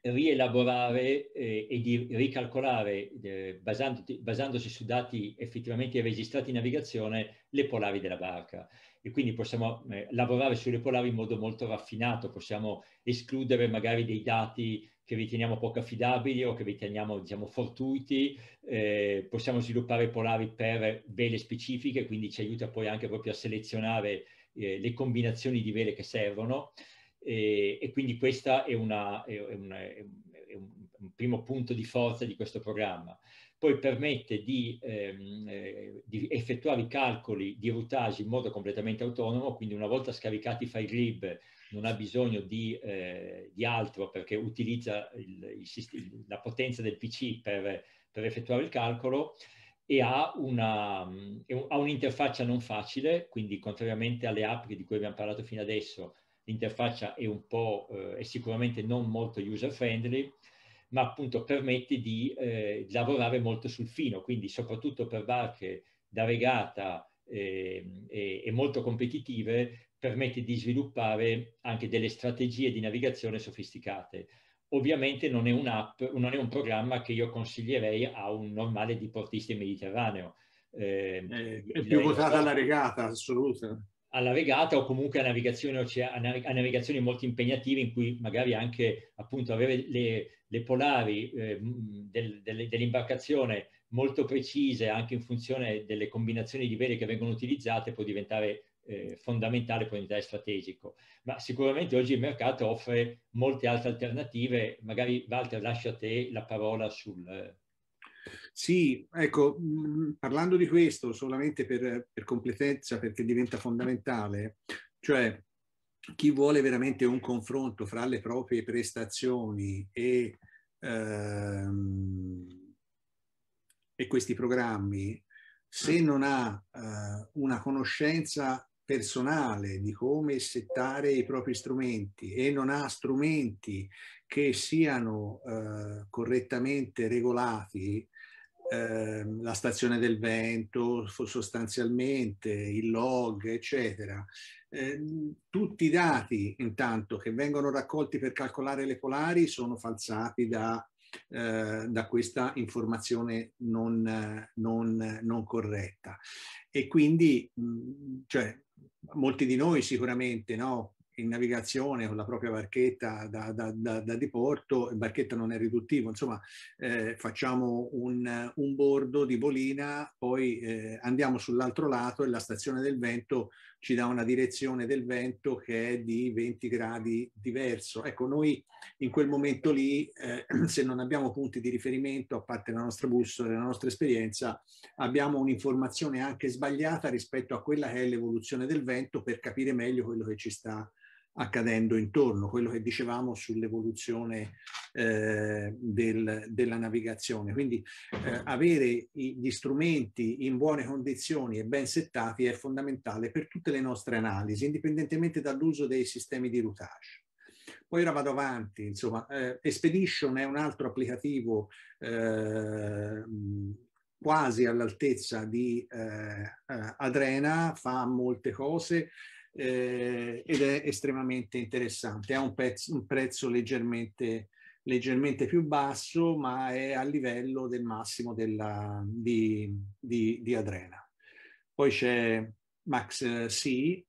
rielaborare eh, e di ricalcolare, eh, basandosi su dati effettivamente registrati in navigazione, le polari della barca. E quindi possiamo eh, lavorare sulle polari in modo molto raffinato, possiamo escludere magari dei dati che riteniamo poco affidabili o che riteniamo diciamo, fortuiti, eh, possiamo sviluppare polari per vele specifiche, quindi ci aiuta poi anche proprio a selezionare eh, le combinazioni di vele che servono. E, e quindi questo è, è, è, è, un primo punto di forza di questo programma. Poi permette di, ehm, eh, di effettuare i calcoli di routage in modo completamente autonomo, quindi una volta scaricati i file lib non ha bisogno di, eh, di altro perché utilizza il, il, la potenza del PC per, per effettuare il calcolo e ha, un'interfaccia non facile, quindi contrariamente alle app di cui abbiamo parlato fino adesso, l'interfaccia è, eh, è sicuramente non molto user friendly, ma appunto permette di eh, lavorare molto sul fino, quindi soprattutto per barche da regata eh, e, e, molto competitive permette di sviluppare anche delle strategie di navigazione sofisticate. Ovviamente non è un'app, non è un programma che io consiglierei a un normale diportista in Mediterraneo. Ehm, eh, è più votata la regata, assoluta alla regata o comunque a navigazioni, a, nav- molto impegnative in cui magari anche appunto avere le, le polari eh, del, del, dell'imbarcazione molto precise anche in funzione delle combinazioni di vele che vengono utilizzate può diventare eh, fondamentale, può diventare strategico. Ma sicuramente oggi il mercato offre molte altre alternative, magari Walter lascia a te la parola sul... Sì, ecco, mm, parlando di questo solamente per, per completezza, perché diventa fondamentale, cioè chi vuole veramente un confronto fra le proprie prestazioni e, ehm, e questi programmi, se non ha eh, una conoscenza personale di come settare i propri strumenti e non ha strumenti che siano eh, correttamente regolati eh, la stazione del vento sostanzialmente, il log, eccetera. Eh, tutti i dati intanto che vengono raccolti per calcolare le polari sono falsati da, eh, da questa informazione non, non, non, corretta. E quindi, mh, mm, cioè, molti di noi sicuramente no, in navigazione con la propria barchetta da, da, da, da diporto, barchetta non è riduttivo, insomma eh, facciamo un, un, bordo di bolina, poi eh, andiamo sull'altro lato e la stazione del vento ci dà una direzione del vento che è di 20 gradi diverso. Ecco, noi in quel momento lì, eh, se non abbiamo punti di riferimento, a parte la nostra bussola e la nostra esperienza, abbiamo un'informazione anche sbagliata rispetto a quella che è l'evoluzione del vento per capire meglio quello che ci sta accadendo intorno, quello che dicevamo sull'evoluzione eh, del, della navigazione. Quindi eh, avere i, gli strumenti in buone condizioni e ben settati è fondamentale per tutte le nostre analisi, indipendentemente dall'uso dei sistemi di routage. Poi ora vado avanti, insomma, eh, Expedition è un altro applicativo eh, quasi all'altezza di eh, eh, Adrena, fa molte cose, eh, ed è estremamente interessante. Ha un, pezzo, un prezzo leggermente, leggermente, più basso, ma è a livello del massimo della, di, di, di Adrena. Poi c'è Max C, eh,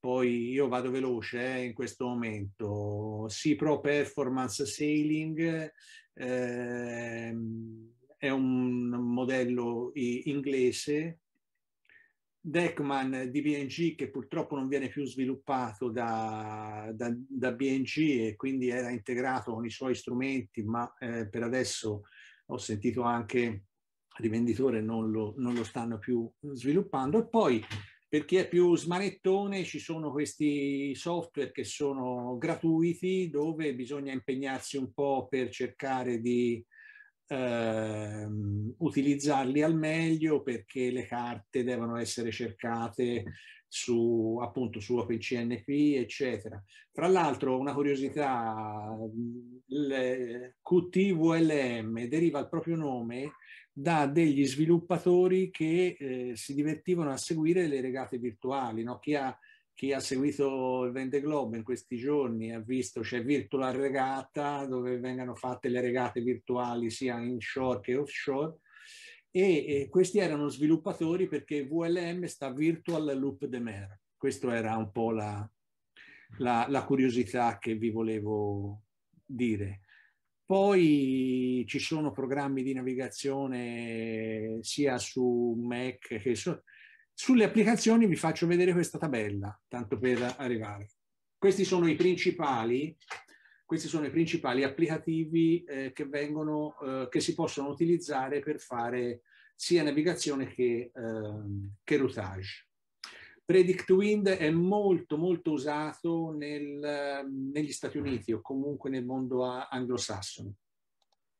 poi io vado veloce eh, in questo momento. C Pro Performance Sailing eh, è un modello inglese Deckman di BNG che purtroppo non viene più sviluppato da, da, da BNG e quindi era integrato con i suoi strumenti, ma eh, per adesso ho sentito anche rivenditore non lo, non lo stanno più sviluppando. E poi per chi è più smanettone ci sono questi software che sono gratuiti dove bisogna impegnarsi un po' per cercare di ehm, utilizzarli al meglio perché le carte devono essere cercate su, appunto, su OpenCNP, eccetera. Fra l'altro, una curiosità, QTVLM deriva il proprio nome da degli sviluppatori che eh, si divertivano a seguire le regate virtuali, no? chi ha chi ha seguito il Vende Globe in questi giorni ha visto c'è Virtual Regata dove vengono fatte le regate virtuali sia inshore che offshore e, e questi erano sviluppatori perché VLM sta Virtual Loop de Mer. Questa era un po' la, la, la curiosità che vi volevo dire. Poi ci sono programmi di navigazione sia su Mac che su, sulle applicazioni vi faccio vedere questa tabella, tanto per arrivare. Questi sono i principali, sono i principali applicativi eh, che, vengono, eh, che, si possono utilizzare per fare sia navigazione che, eh, che routage. PredictWind è molto molto usato nel, negli Stati Uniti o comunque nel mondo anglosassone.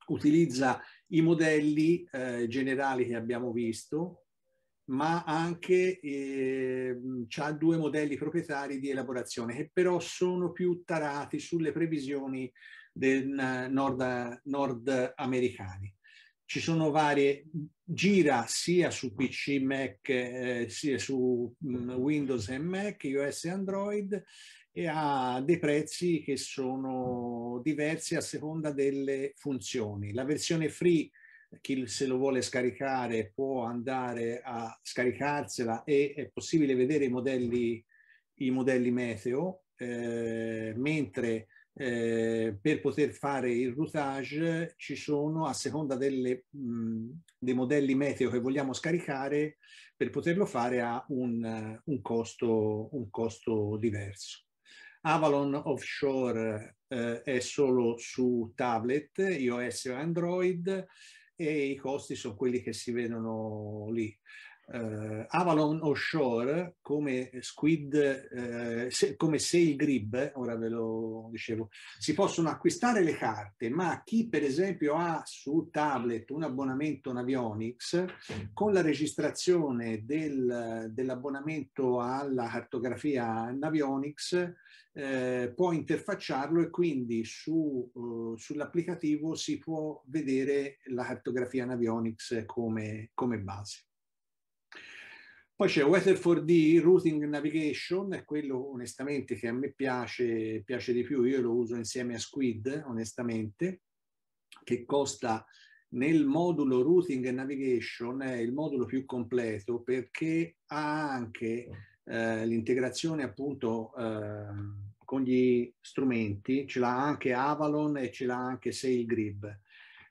Utilizza i modelli eh, generali che abbiamo visto, ma anche eh, ha due modelli proprietari di elaborazione che però sono più tarati sulle previsioni nord, nord americani. Ci sono varie, gira sia su PC Mac, eh, sia su mh, mm, Windows e Mac, iOS e Android e ha dei prezzi che sono diversi a seconda delle funzioni. La versione free chi se lo vuole scaricare può andare a scaricarsela e è possibile vedere i modelli, i modelli meteo, eh, mentre eh, per poter fare il routage ci sono, a seconda delle, mh, dei modelli meteo che vogliamo scaricare, per poterlo fare ha un, un, costo, un costo diverso. Avalon Offshore eh, è solo su tablet, iOS e Android, e i costi sono quelli che si vedono lì eh, Avalon Offshore come Squid, eh, se, come Sail grip, ora ve lo dicevo, si possono acquistare le carte, ma chi per esempio ha su tablet un abbonamento Navionics, con la registrazione del, dell'abbonamento alla cartografia Navionics eh, può interfacciarlo e quindi su, uh, sull'applicativo si può vedere la cartografia Navionics come, come base. Poi c'è Weather4D Routing Navigation, è quello onestamente che a me piace, piace di più, io lo uso insieme a Squid, onestamente, che costa nel modulo Routing Navigation, è il modulo più completo perché ha anche eh, l'integrazione appunto eh, con gli strumenti, ce l'ha anche Avalon e ce l'ha anche SailGrib.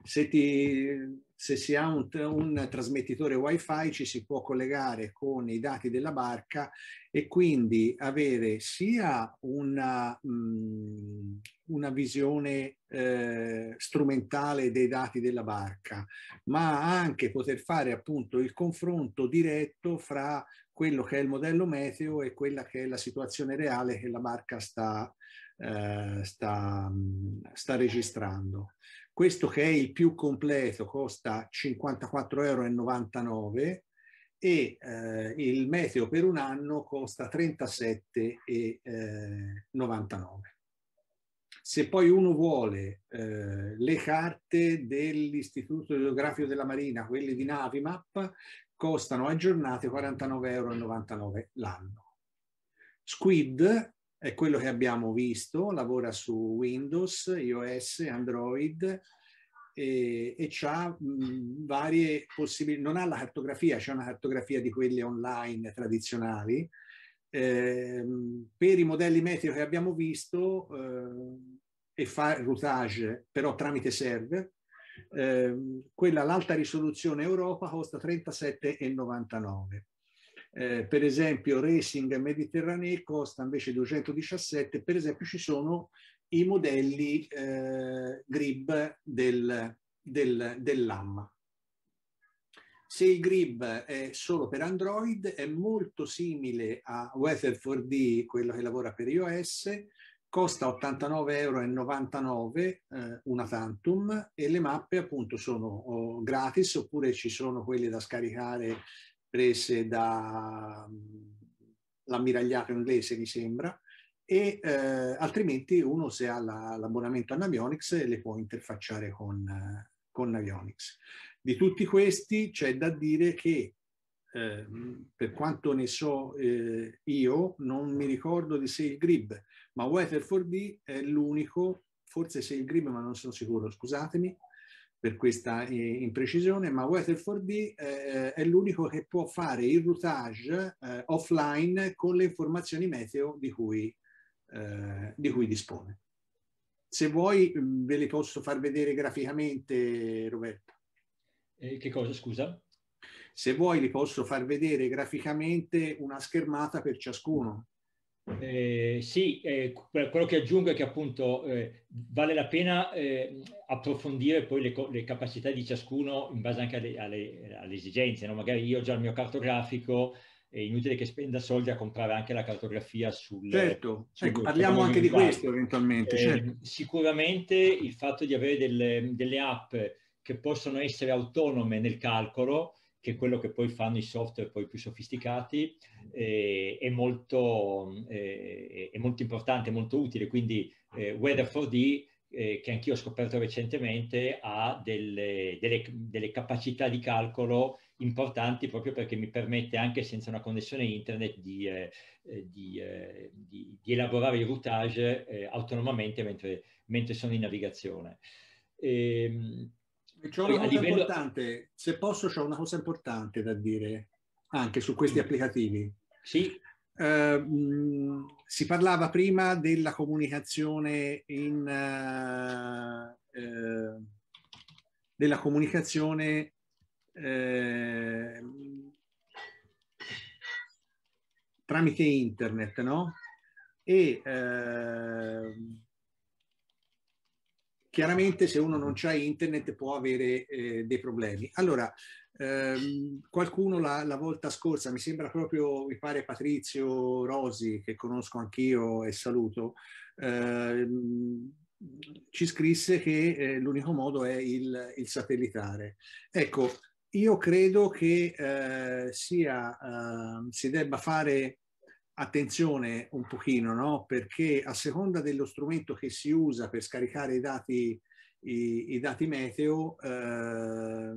Se ti se si ha un, un, trasmettitore wifi ci si può collegare con i dati della barca e quindi avere sia una, mh, mm, una visione eh, strumentale dei dati della barca, ma anche poter fare appunto il confronto diretto fra quello che è il modello meteo e quella che è la situazione reale che la barca sta, eh, sta, mm, sta registrando. Questo che è il più completo costa 54,99 euro e eh, il meteo per un anno costa 37,99. euro. Eh, Se poi uno vuole eh, le carte dell'Istituto Geografico della Marina, quelle di Navimap, costano aggiornate 49,99 euro l'anno. Squid è quello che abbiamo visto, lavora su Windows, iOS, Android e, e ha varie possibilità, non ha la cartografia, c'è una cartografia di quelle online tradizionali. Eh, per i modelli meteo che abbiamo visto eh, e fa routage però tramite server, eh, quella l'alta risoluzione Europa costa 37,99 eh, per esempio Racing Mediterranee costa invece 217, per esempio ci sono i modelli eh, GRIB del, del, dell'AMMA. Se il GRIB è solo per Android è molto simile a Weather4D, quello che lavora per iOS, costa 89,99 euro eh, una tantum e le mappe appunto sono oh, gratis oppure ci sono quelle da scaricare prese dall'ammiragliato inglese, mi sembra, e eh, altrimenti uno se ha la, l'abbonamento a Navionics le può interfacciare con, con Navionics. Di tutti questi c'è da dire che eh, per quanto ne so eh, io, non mi ricordo di se il Grib, ma Weather 4D è l'unico, forse se il Grib, ma non sono sicuro, scusatemi, per questa eh, imprecisione, ma Weather4D eh, eh, è l'unico che può fare il routage eh, offline con le informazioni meteo di cui, eh, di cui dispone. Se vuoi mm, ve le posso far vedere graficamente, Roberto. E che cosa, scusa? Se vuoi li posso far vedere graficamente una schermata per ciascuno. Eh, sì, eh, quello che aggiungo è che appunto eh, vale la pena eh, approfondire poi le, le, capacità di ciascuno in base anche alle, alle, alle esigenze, no? magari io ho già il mio cartografico, è inutile che spenda soldi a comprare anche la cartografia sul... Certo, sul ecco, parliamo anche di questo eventualmente. Eh, certo. Sicuramente il fatto di avere delle, delle app che possono essere autonome nel calcolo che quello che poi fanno i software poi più sofisticati, eh, è, molto, eh, è, molto, importante, molto utile. Quindi eh, Weather4D, eh, che anch'io ho scoperto recentemente, ha delle, delle, delle, capacità di calcolo importanti proprio perché mi permette anche senza una connessione internet di, eh, eh, di, di, di elaborare i routage autonomamente mentre, mentre, sono in navigazione. E, ehm, c'è una cosa livello... importante, se posso c'è una cosa importante da dire anche su questi mm. applicativi. Sì. Eh, si parlava prima della comunicazione in... Eh, eh, della comunicazione ehm, tramite internet, no? E ehm, chiaramente se uno non c'ha internet può avere eh, dei problemi. Allora, ehm, qualcuno la, la, volta scorsa, mi sembra proprio, mi pare Patrizio Rosi, che conosco anch'io e saluto, ehm, ci scrisse che eh, l'unico modo è il, il, satellitare. Ecco, io credo che eh, sia, ehm, si debba fare attenzione un pochino, no? perché a seconda dello strumento che si usa per scaricare i dati, i, i dati meteo, eh,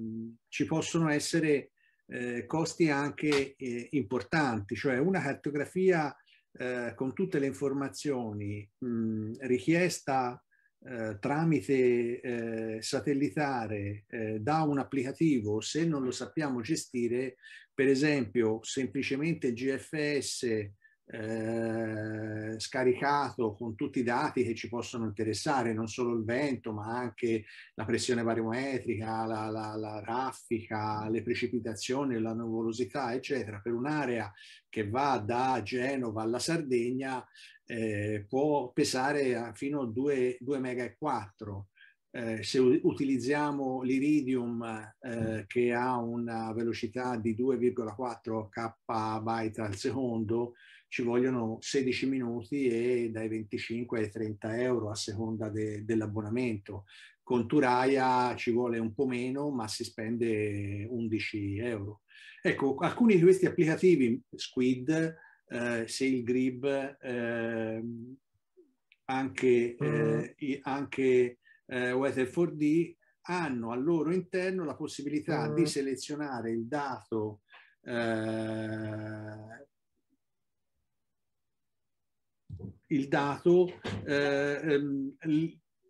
ci possono essere eh, costi anche eh, importanti, cioè una cartografia eh, con tutte le informazioni mh, mm, richiesta eh, tramite eh, satellitare da un applicativo, se non lo sappiamo gestire, per esempio semplicemente il GFS eh, scaricato con tutti i dati che ci possono interessare, non solo il vento, ma anche la pressione barometrica, la, la, la raffica, le precipitazioni, la nuvolosità, eccetera, per un'area che va da Genova alla Sardegna eh, può pesare fino a 2, 2 mega e 4. Eh, se utilizziamo l'iridium eh, mm. che ha una velocità di 2,4 kb al secondo, ci vogliono 16 minuti e dai 25 ai 30 euro a seconda de, dell'abbonamento. Con Turaia ci vuole un po' meno, ma si spende 11 euro. Ecco, alcuni di questi applicativi, Squid, eh, Sail Grib, ehm, mm. eh, anche, eh, anche eh, Weather4D, hanno al loro interno la possibilità mm. di selezionare il dato eh, il dato eh, ehm,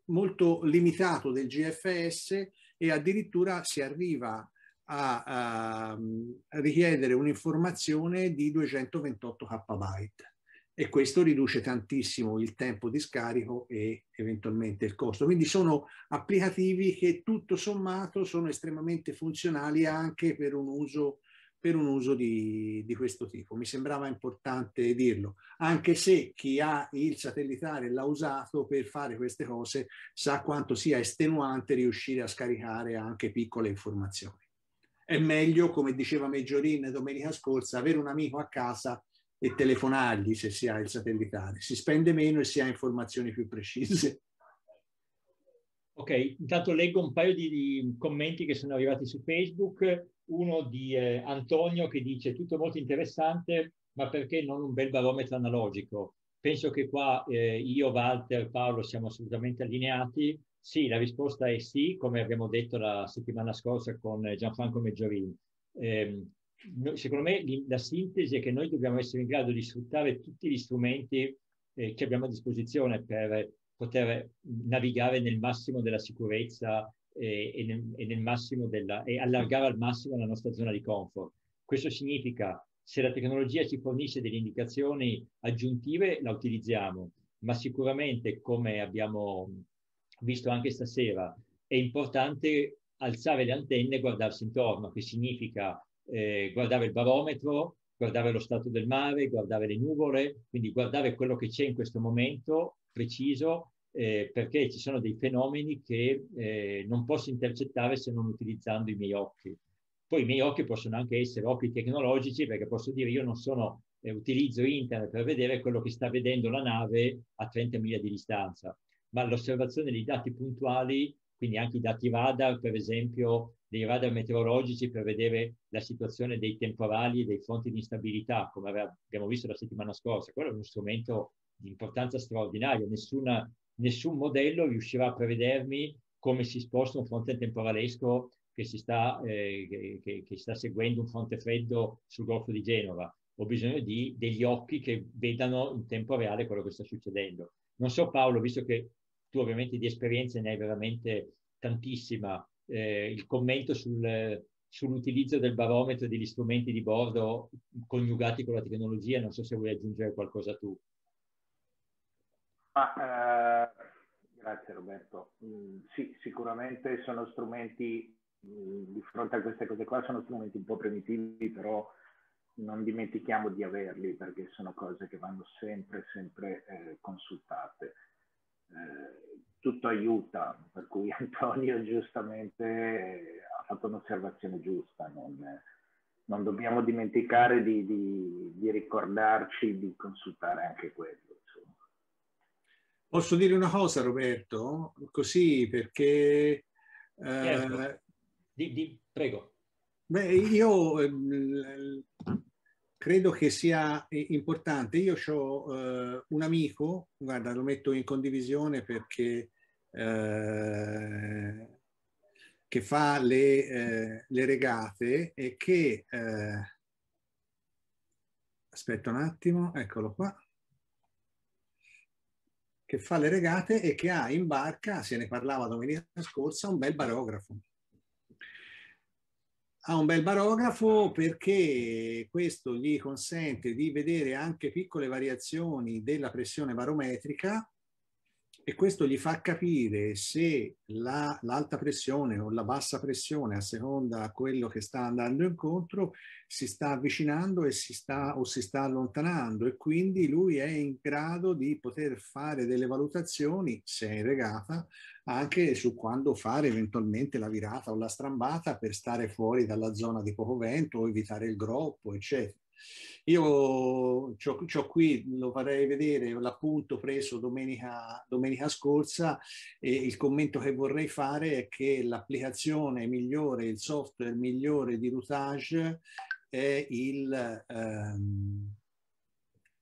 molto limitato del GFS e addirittura si arriva a, a, mm, richiedere un'informazione di 228 KB e questo riduce tantissimo il tempo di scarico e eventualmente il costo. Quindi sono applicativi che tutto sommato sono estremamente funzionali anche per un uso per un uso di, di, questo tipo. Mi sembrava importante dirlo, anche se chi ha il satellitare l'ha usato per fare queste cose sa quanto sia estenuante riuscire a scaricare anche piccole informazioni. È meglio, come diceva Meggiorin domenica scorsa, avere un amico a casa e telefonargli se si ha il satellitare. Si spende meno e si ha informazioni più precise. Ok, intanto leggo un paio di, di commenti che sono arrivati su Facebook uno di eh, Antonio che dice tutto molto interessante, ma perché non un bel barometro analogico? Penso che qua eh, io, Walter, Paolo siamo assolutamente allineati. Sì, la risposta è sì, come abbiamo detto la settimana scorsa con Gianfranco Meggiorini. Eh, secondo me la sintesi è che noi dobbiamo essere in grado di sfruttare tutti gli strumenti eh, che abbiamo a disposizione per poter mm, navigare nel massimo della sicurezza e, nel, e, nel della, e, allargare al massimo la nostra zona di comfort. Questo significa se la tecnologia ci fornisce delle indicazioni aggiuntive, la utilizziamo, ma sicuramente, come abbiamo visto anche stasera, è importante alzare le antenne e guardarsi intorno, che significa eh, guardare il barometro, guardare lo stato del mare, guardare le nuvole, quindi guardare quello che c'è in questo momento preciso eh, perché ci sono dei fenomeni che eh, non posso intercettare se non utilizzando i miei occhi. Poi i miei occhi possono anche essere occhi tecnologici, perché posso dire io non sono, eh, utilizzo internet per vedere quello che sta vedendo la nave a 30 miglia di distanza, ma l'osservazione dei dati puntuali, quindi anche i dati radar, per esempio dei radar meteorologici per vedere la situazione dei temporali e dei fonti di instabilità, come abbiamo visto la settimana scorsa, quello è uno strumento di importanza straordinaria, nessuna nessun modello riuscirà a prevedermi come si sposta un fronte temporalesco che si sta, eh, che, che sta seguendo un fronte freddo sul Golfo di Genova. Ho bisogno di degli occhi che vedano in tempo reale quello che sta succedendo. Non so Paolo, visto che tu ovviamente di esperienze ne hai veramente tantissima, eh, il commento sul, sull'utilizzo del barometro e degli strumenti di bordo coniugati con la tecnologia, non so se vuoi aggiungere qualcosa tu. Ma, eh, grazie Roberto. Mm, sì, sicuramente sono strumenti, mh, mm, di fronte a queste cose qua, sono strumenti un po' primitivi, però non dimentichiamo di averli perché sono cose che vanno sempre, sempre eh, consultate. Eh, tutto aiuta, per cui Antonio giustamente eh, ha fatto un'osservazione giusta. Non, non dobbiamo dimenticare di, di, di ricordarci di consultare anche quello. Posso dire una cosa, Roberto? Così perché... Certo. Eh, di, di, prego. Beh, io eh, credo che sia importante. Io ho eh, un amico, guarda, lo metto in condivisione perché... Eh, che fa le, eh, le, regate e che... Eh, aspetta un attimo, eccolo qua che fa le regate e che ha in barca, se ne parlava domenica scorsa, un bel barografo. Ha un bel barografo perché questo gli consente di vedere anche piccole variazioni della pressione barometrica e questo gli fa capire se la, l'alta pressione o la bassa pressione, a seconda a quello che sta andando incontro, si sta avvicinando e si sta, o si sta allontanando e quindi lui è in grado di poter fare delle valutazioni, se è regata, anche su quando fare eventualmente la virata o la strambata per stare fuori dalla zona di poco vento o evitare il groppo, eccetera. Io ho qui, lo farei vedere, l'appunto preso domenica, domenica scorsa e il commento che vorrei fare è che l'applicazione migliore, il software migliore di Routage è, il, ehm,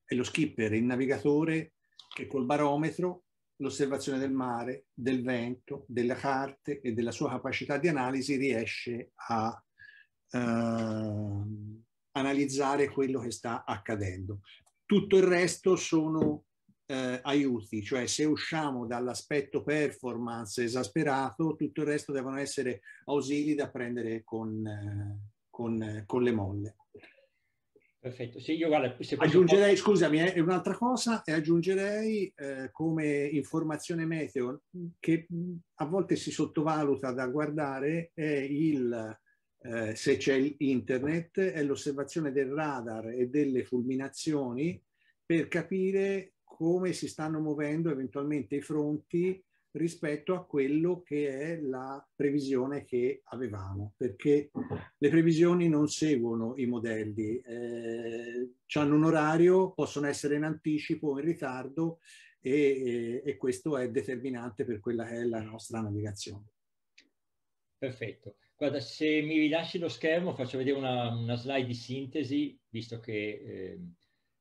è lo skipper, il navigatore che col barometro l'osservazione del mare, del vento, della carte e della sua capacità di analisi riesce a, ehm, analizzare quello che sta accadendo. Tutto il resto sono eh, aiuti, cioè se usciamo dall'aspetto performance esasperato, tutto il resto devono essere ausili da prendere con, eh, con, eh, con le molle. Perfetto, sì, io guarda, se aggiungerei, posso... scusami, eh, un'altra cosa, e aggiungerei eh, come informazione meteo che mm, a volte si sottovaluta da guardare è il, eh, se c'è internet, è l'osservazione del radar e delle fulminazioni per capire come si stanno muovendo eventualmente i fronti rispetto a quello che è la previsione che avevamo, perché le previsioni non seguono i modelli, eh, hanno un orario, possono essere in anticipo o in ritardo e, e, eh, e questo è determinante per quella che è la nostra navigazione. Perfetto. Guarda, se mi rilasci lo schermo faccio vedere una, una slide di sintesi, visto che, ehm,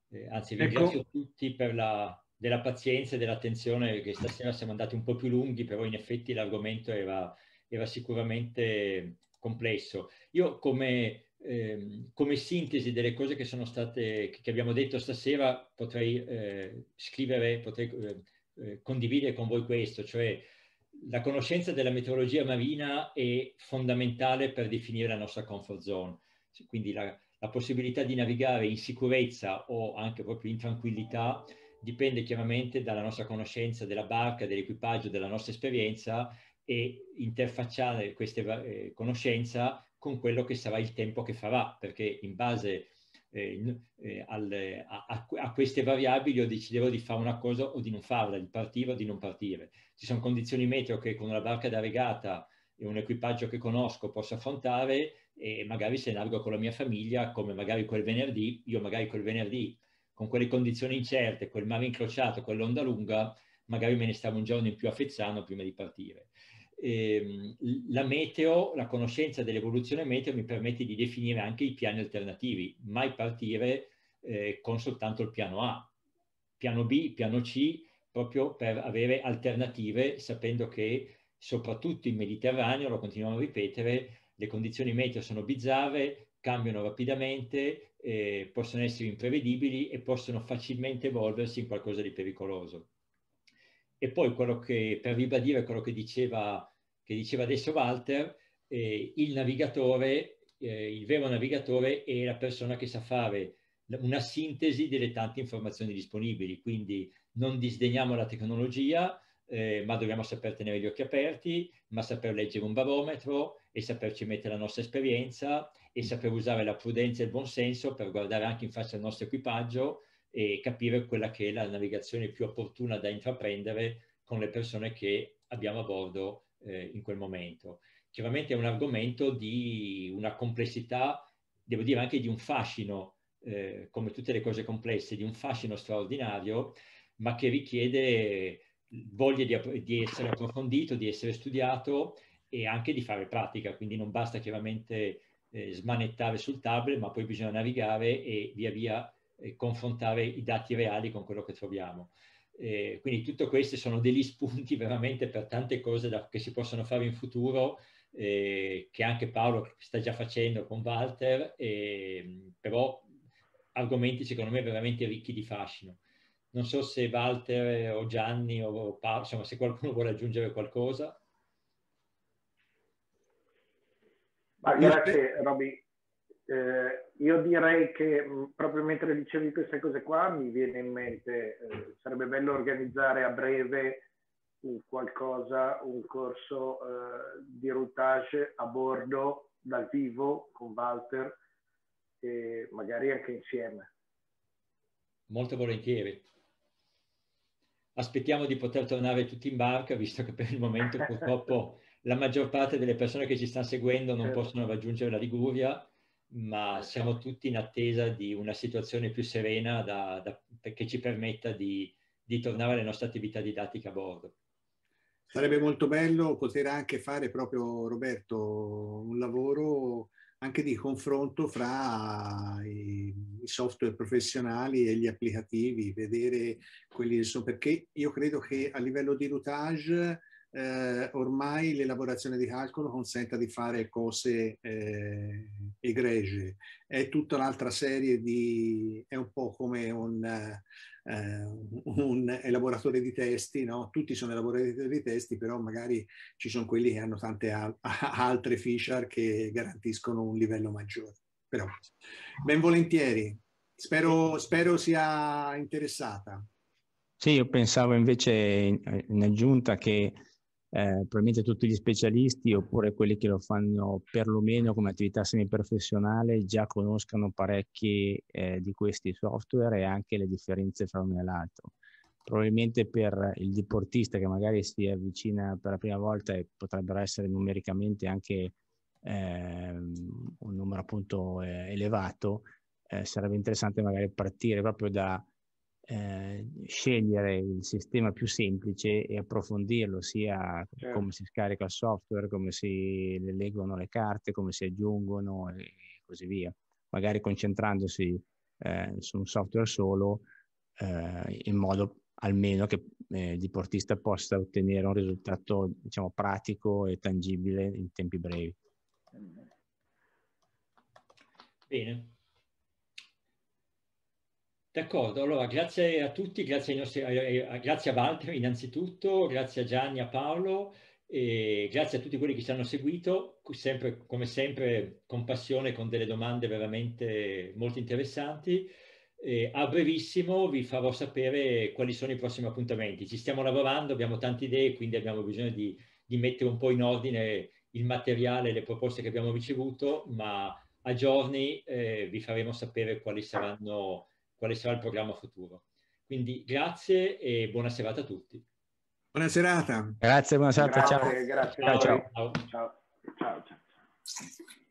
eh, anzi vi ecco. ringrazio tutti per la della pazienza e dell'attenzione, che stasera siamo andati un po' più lunghi, però in effetti l'argomento era, era, sicuramente complesso. Io come, ehm, come, sintesi delle cose che sono state, che abbiamo detto stasera, potrei eh, scrivere, potrei eh, eh condividere con voi questo, cioè la conoscenza della meteorologia marina è fondamentale per definire la nostra comfort zone, cioè, quindi la, la possibilità di navigare in sicurezza o anche proprio in tranquillità dipende chiaramente dalla nostra conoscenza della barca, dell'equipaggio, della nostra esperienza e interfacciare questa eh, conoscenza con quello che sarà il tempo che farà, perché in base a eh, eh, alle, a, a, a, queste variabili io decidevo di fare una cosa o di non farla, di partire o di non partire. Ci sono condizioni meteo che con una barca da regata e un equipaggio che conosco posso affrontare e magari se navigo con la mia famiglia, come magari quel venerdì, io magari quel venerdì con quelle condizioni incerte, quel mare incrociato, quell'onda lunga, magari me ne stavo un giorno in più a Fezzano prima di partire eh, la meteo, la conoscenza dell'evoluzione meteo mi permette di definire anche i piani alternativi, mai partire eh, con soltanto il piano A, piano B, piano C, proprio per avere alternative, sapendo che soprattutto in Mediterraneo, lo continuiamo a ripetere, le condizioni meteo sono bizzarre, cambiano rapidamente, eh, possono essere imprevedibili e possono facilmente evolversi in qualcosa di pericoloso. E poi quello che, per ribadire quello che diceva che diceva adesso Walter, eh, il navigatore, eh, il vero navigatore è la persona che sa fare una sintesi delle tante informazioni disponibili, quindi non disdegniamo la tecnologia, eh, ma dobbiamo saper tenere gli occhi aperti, ma saper leggere un barometro e saperci mettere la nostra esperienza e saper usare la prudenza e il buonsenso per guardare anche in faccia il nostro equipaggio e capire quella che è la navigazione più opportuna da intraprendere con le persone che abbiamo a bordo eh, in quel momento. Chiaramente è un argomento di una complessità, devo dire anche di un fascino, eh, come tutte le cose complesse, di un fascino straordinario, ma che richiede voglia di, di essere approfondito, di essere studiato e anche di fare pratica, quindi non basta chiaramente eh, smanettare sul tablet, ma poi bisogna navigare e via via eh, confrontare i dati reali con quello che troviamo. Eh, quindi tutto questo sono degli spunti veramente per tante cose da, che si possono fare in futuro, eh, che anche Paolo sta già facendo con Walter, eh, però argomenti secondo me veramente ricchi di fascino. Non so se Walter o Gianni o Paolo, insomma se qualcuno vuole aggiungere qualcosa. Ma grazie Robby. Eh, io direi che mm, proprio mentre dicevi queste cose qua mi viene in mente, eh, sarebbe bello organizzare a breve un qualcosa, un corso eh, di routage a bordo dal vivo con Walter e magari anche insieme. Molto volentieri. Aspettiamo di poter tornare tutti in barca, visto che per il momento purtroppo la maggior parte delle persone che ci stanno seguendo non certo. possono raggiungere la Liguria ma siamo tutti in attesa di una situazione più serena da, da, che ci permetta di, di tornare alle nostre attività didattiche a bordo. Sarebbe molto bello poter anche fare proprio, Roberto, un lavoro anche di confronto fra i, software professionali e gli applicativi, vedere quelli che sono, perché io credo che a livello di routage eh, ormai l'elaborazione di calcolo consente di fare cose eh, egregie. È tutta un'altra serie di... è un po' come un, eh, un elaboratore di testi, no? Tutti sono elaboratori di testi, però magari ci sono quelli che hanno tante al altre feature che garantiscono un livello maggiore. Però, ben volentieri. Spero, spero sia interessata. Sì, io pensavo invece in aggiunta che eh, probabilmente tutti gli specialisti oppure quelli che lo fanno perlomeno come attività semiprofessionale già conoscano parecchi eh, di questi software e anche le differenze fra uno e l'altro. Probabilmente per il diportista che magari si avvicina per la prima volta e potrebbero essere numericamente anche eh, un numero appunto eh, elevato, eh, sarebbe interessante magari partire proprio da eh, scegliere il sistema più semplice e approfondirlo, sia certo. come si scarica il software, come si leggono le carte, come si aggiungono e così via. Magari concentrandosi eh, su un software solo, eh, in modo almeno che eh, il diportista possa ottenere un risultato diciamo, pratico e tangibile in tempi brevi. Bene. D'accordo, allora grazie a tutti, grazie, nostri, grazie a Walter innanzitutto, grazie a Gianni, a Paolo e grazie a tutti quelli che ci hanno seguito, sempre, come sempre con passione, con delle domande veramente molto interessanti. E a brevissimo vi farò sapere quali sono i prossimi appuntamenti. Ci stiamo lavorando, abbiamo tante idee, quindi abbiamo bisogno di, di mettere un po' in ordine il materiale, le proposte che abbiamo ricevuto, ma a giorni eh, vi faremo sapere quali saranno quale sarà il programma futuro. Quindi grazie e buona serata a tutti. Buona serata. Grazie, buona serata. Grazie, ciao. Grazie, ciao. ciao. ciao. ciao.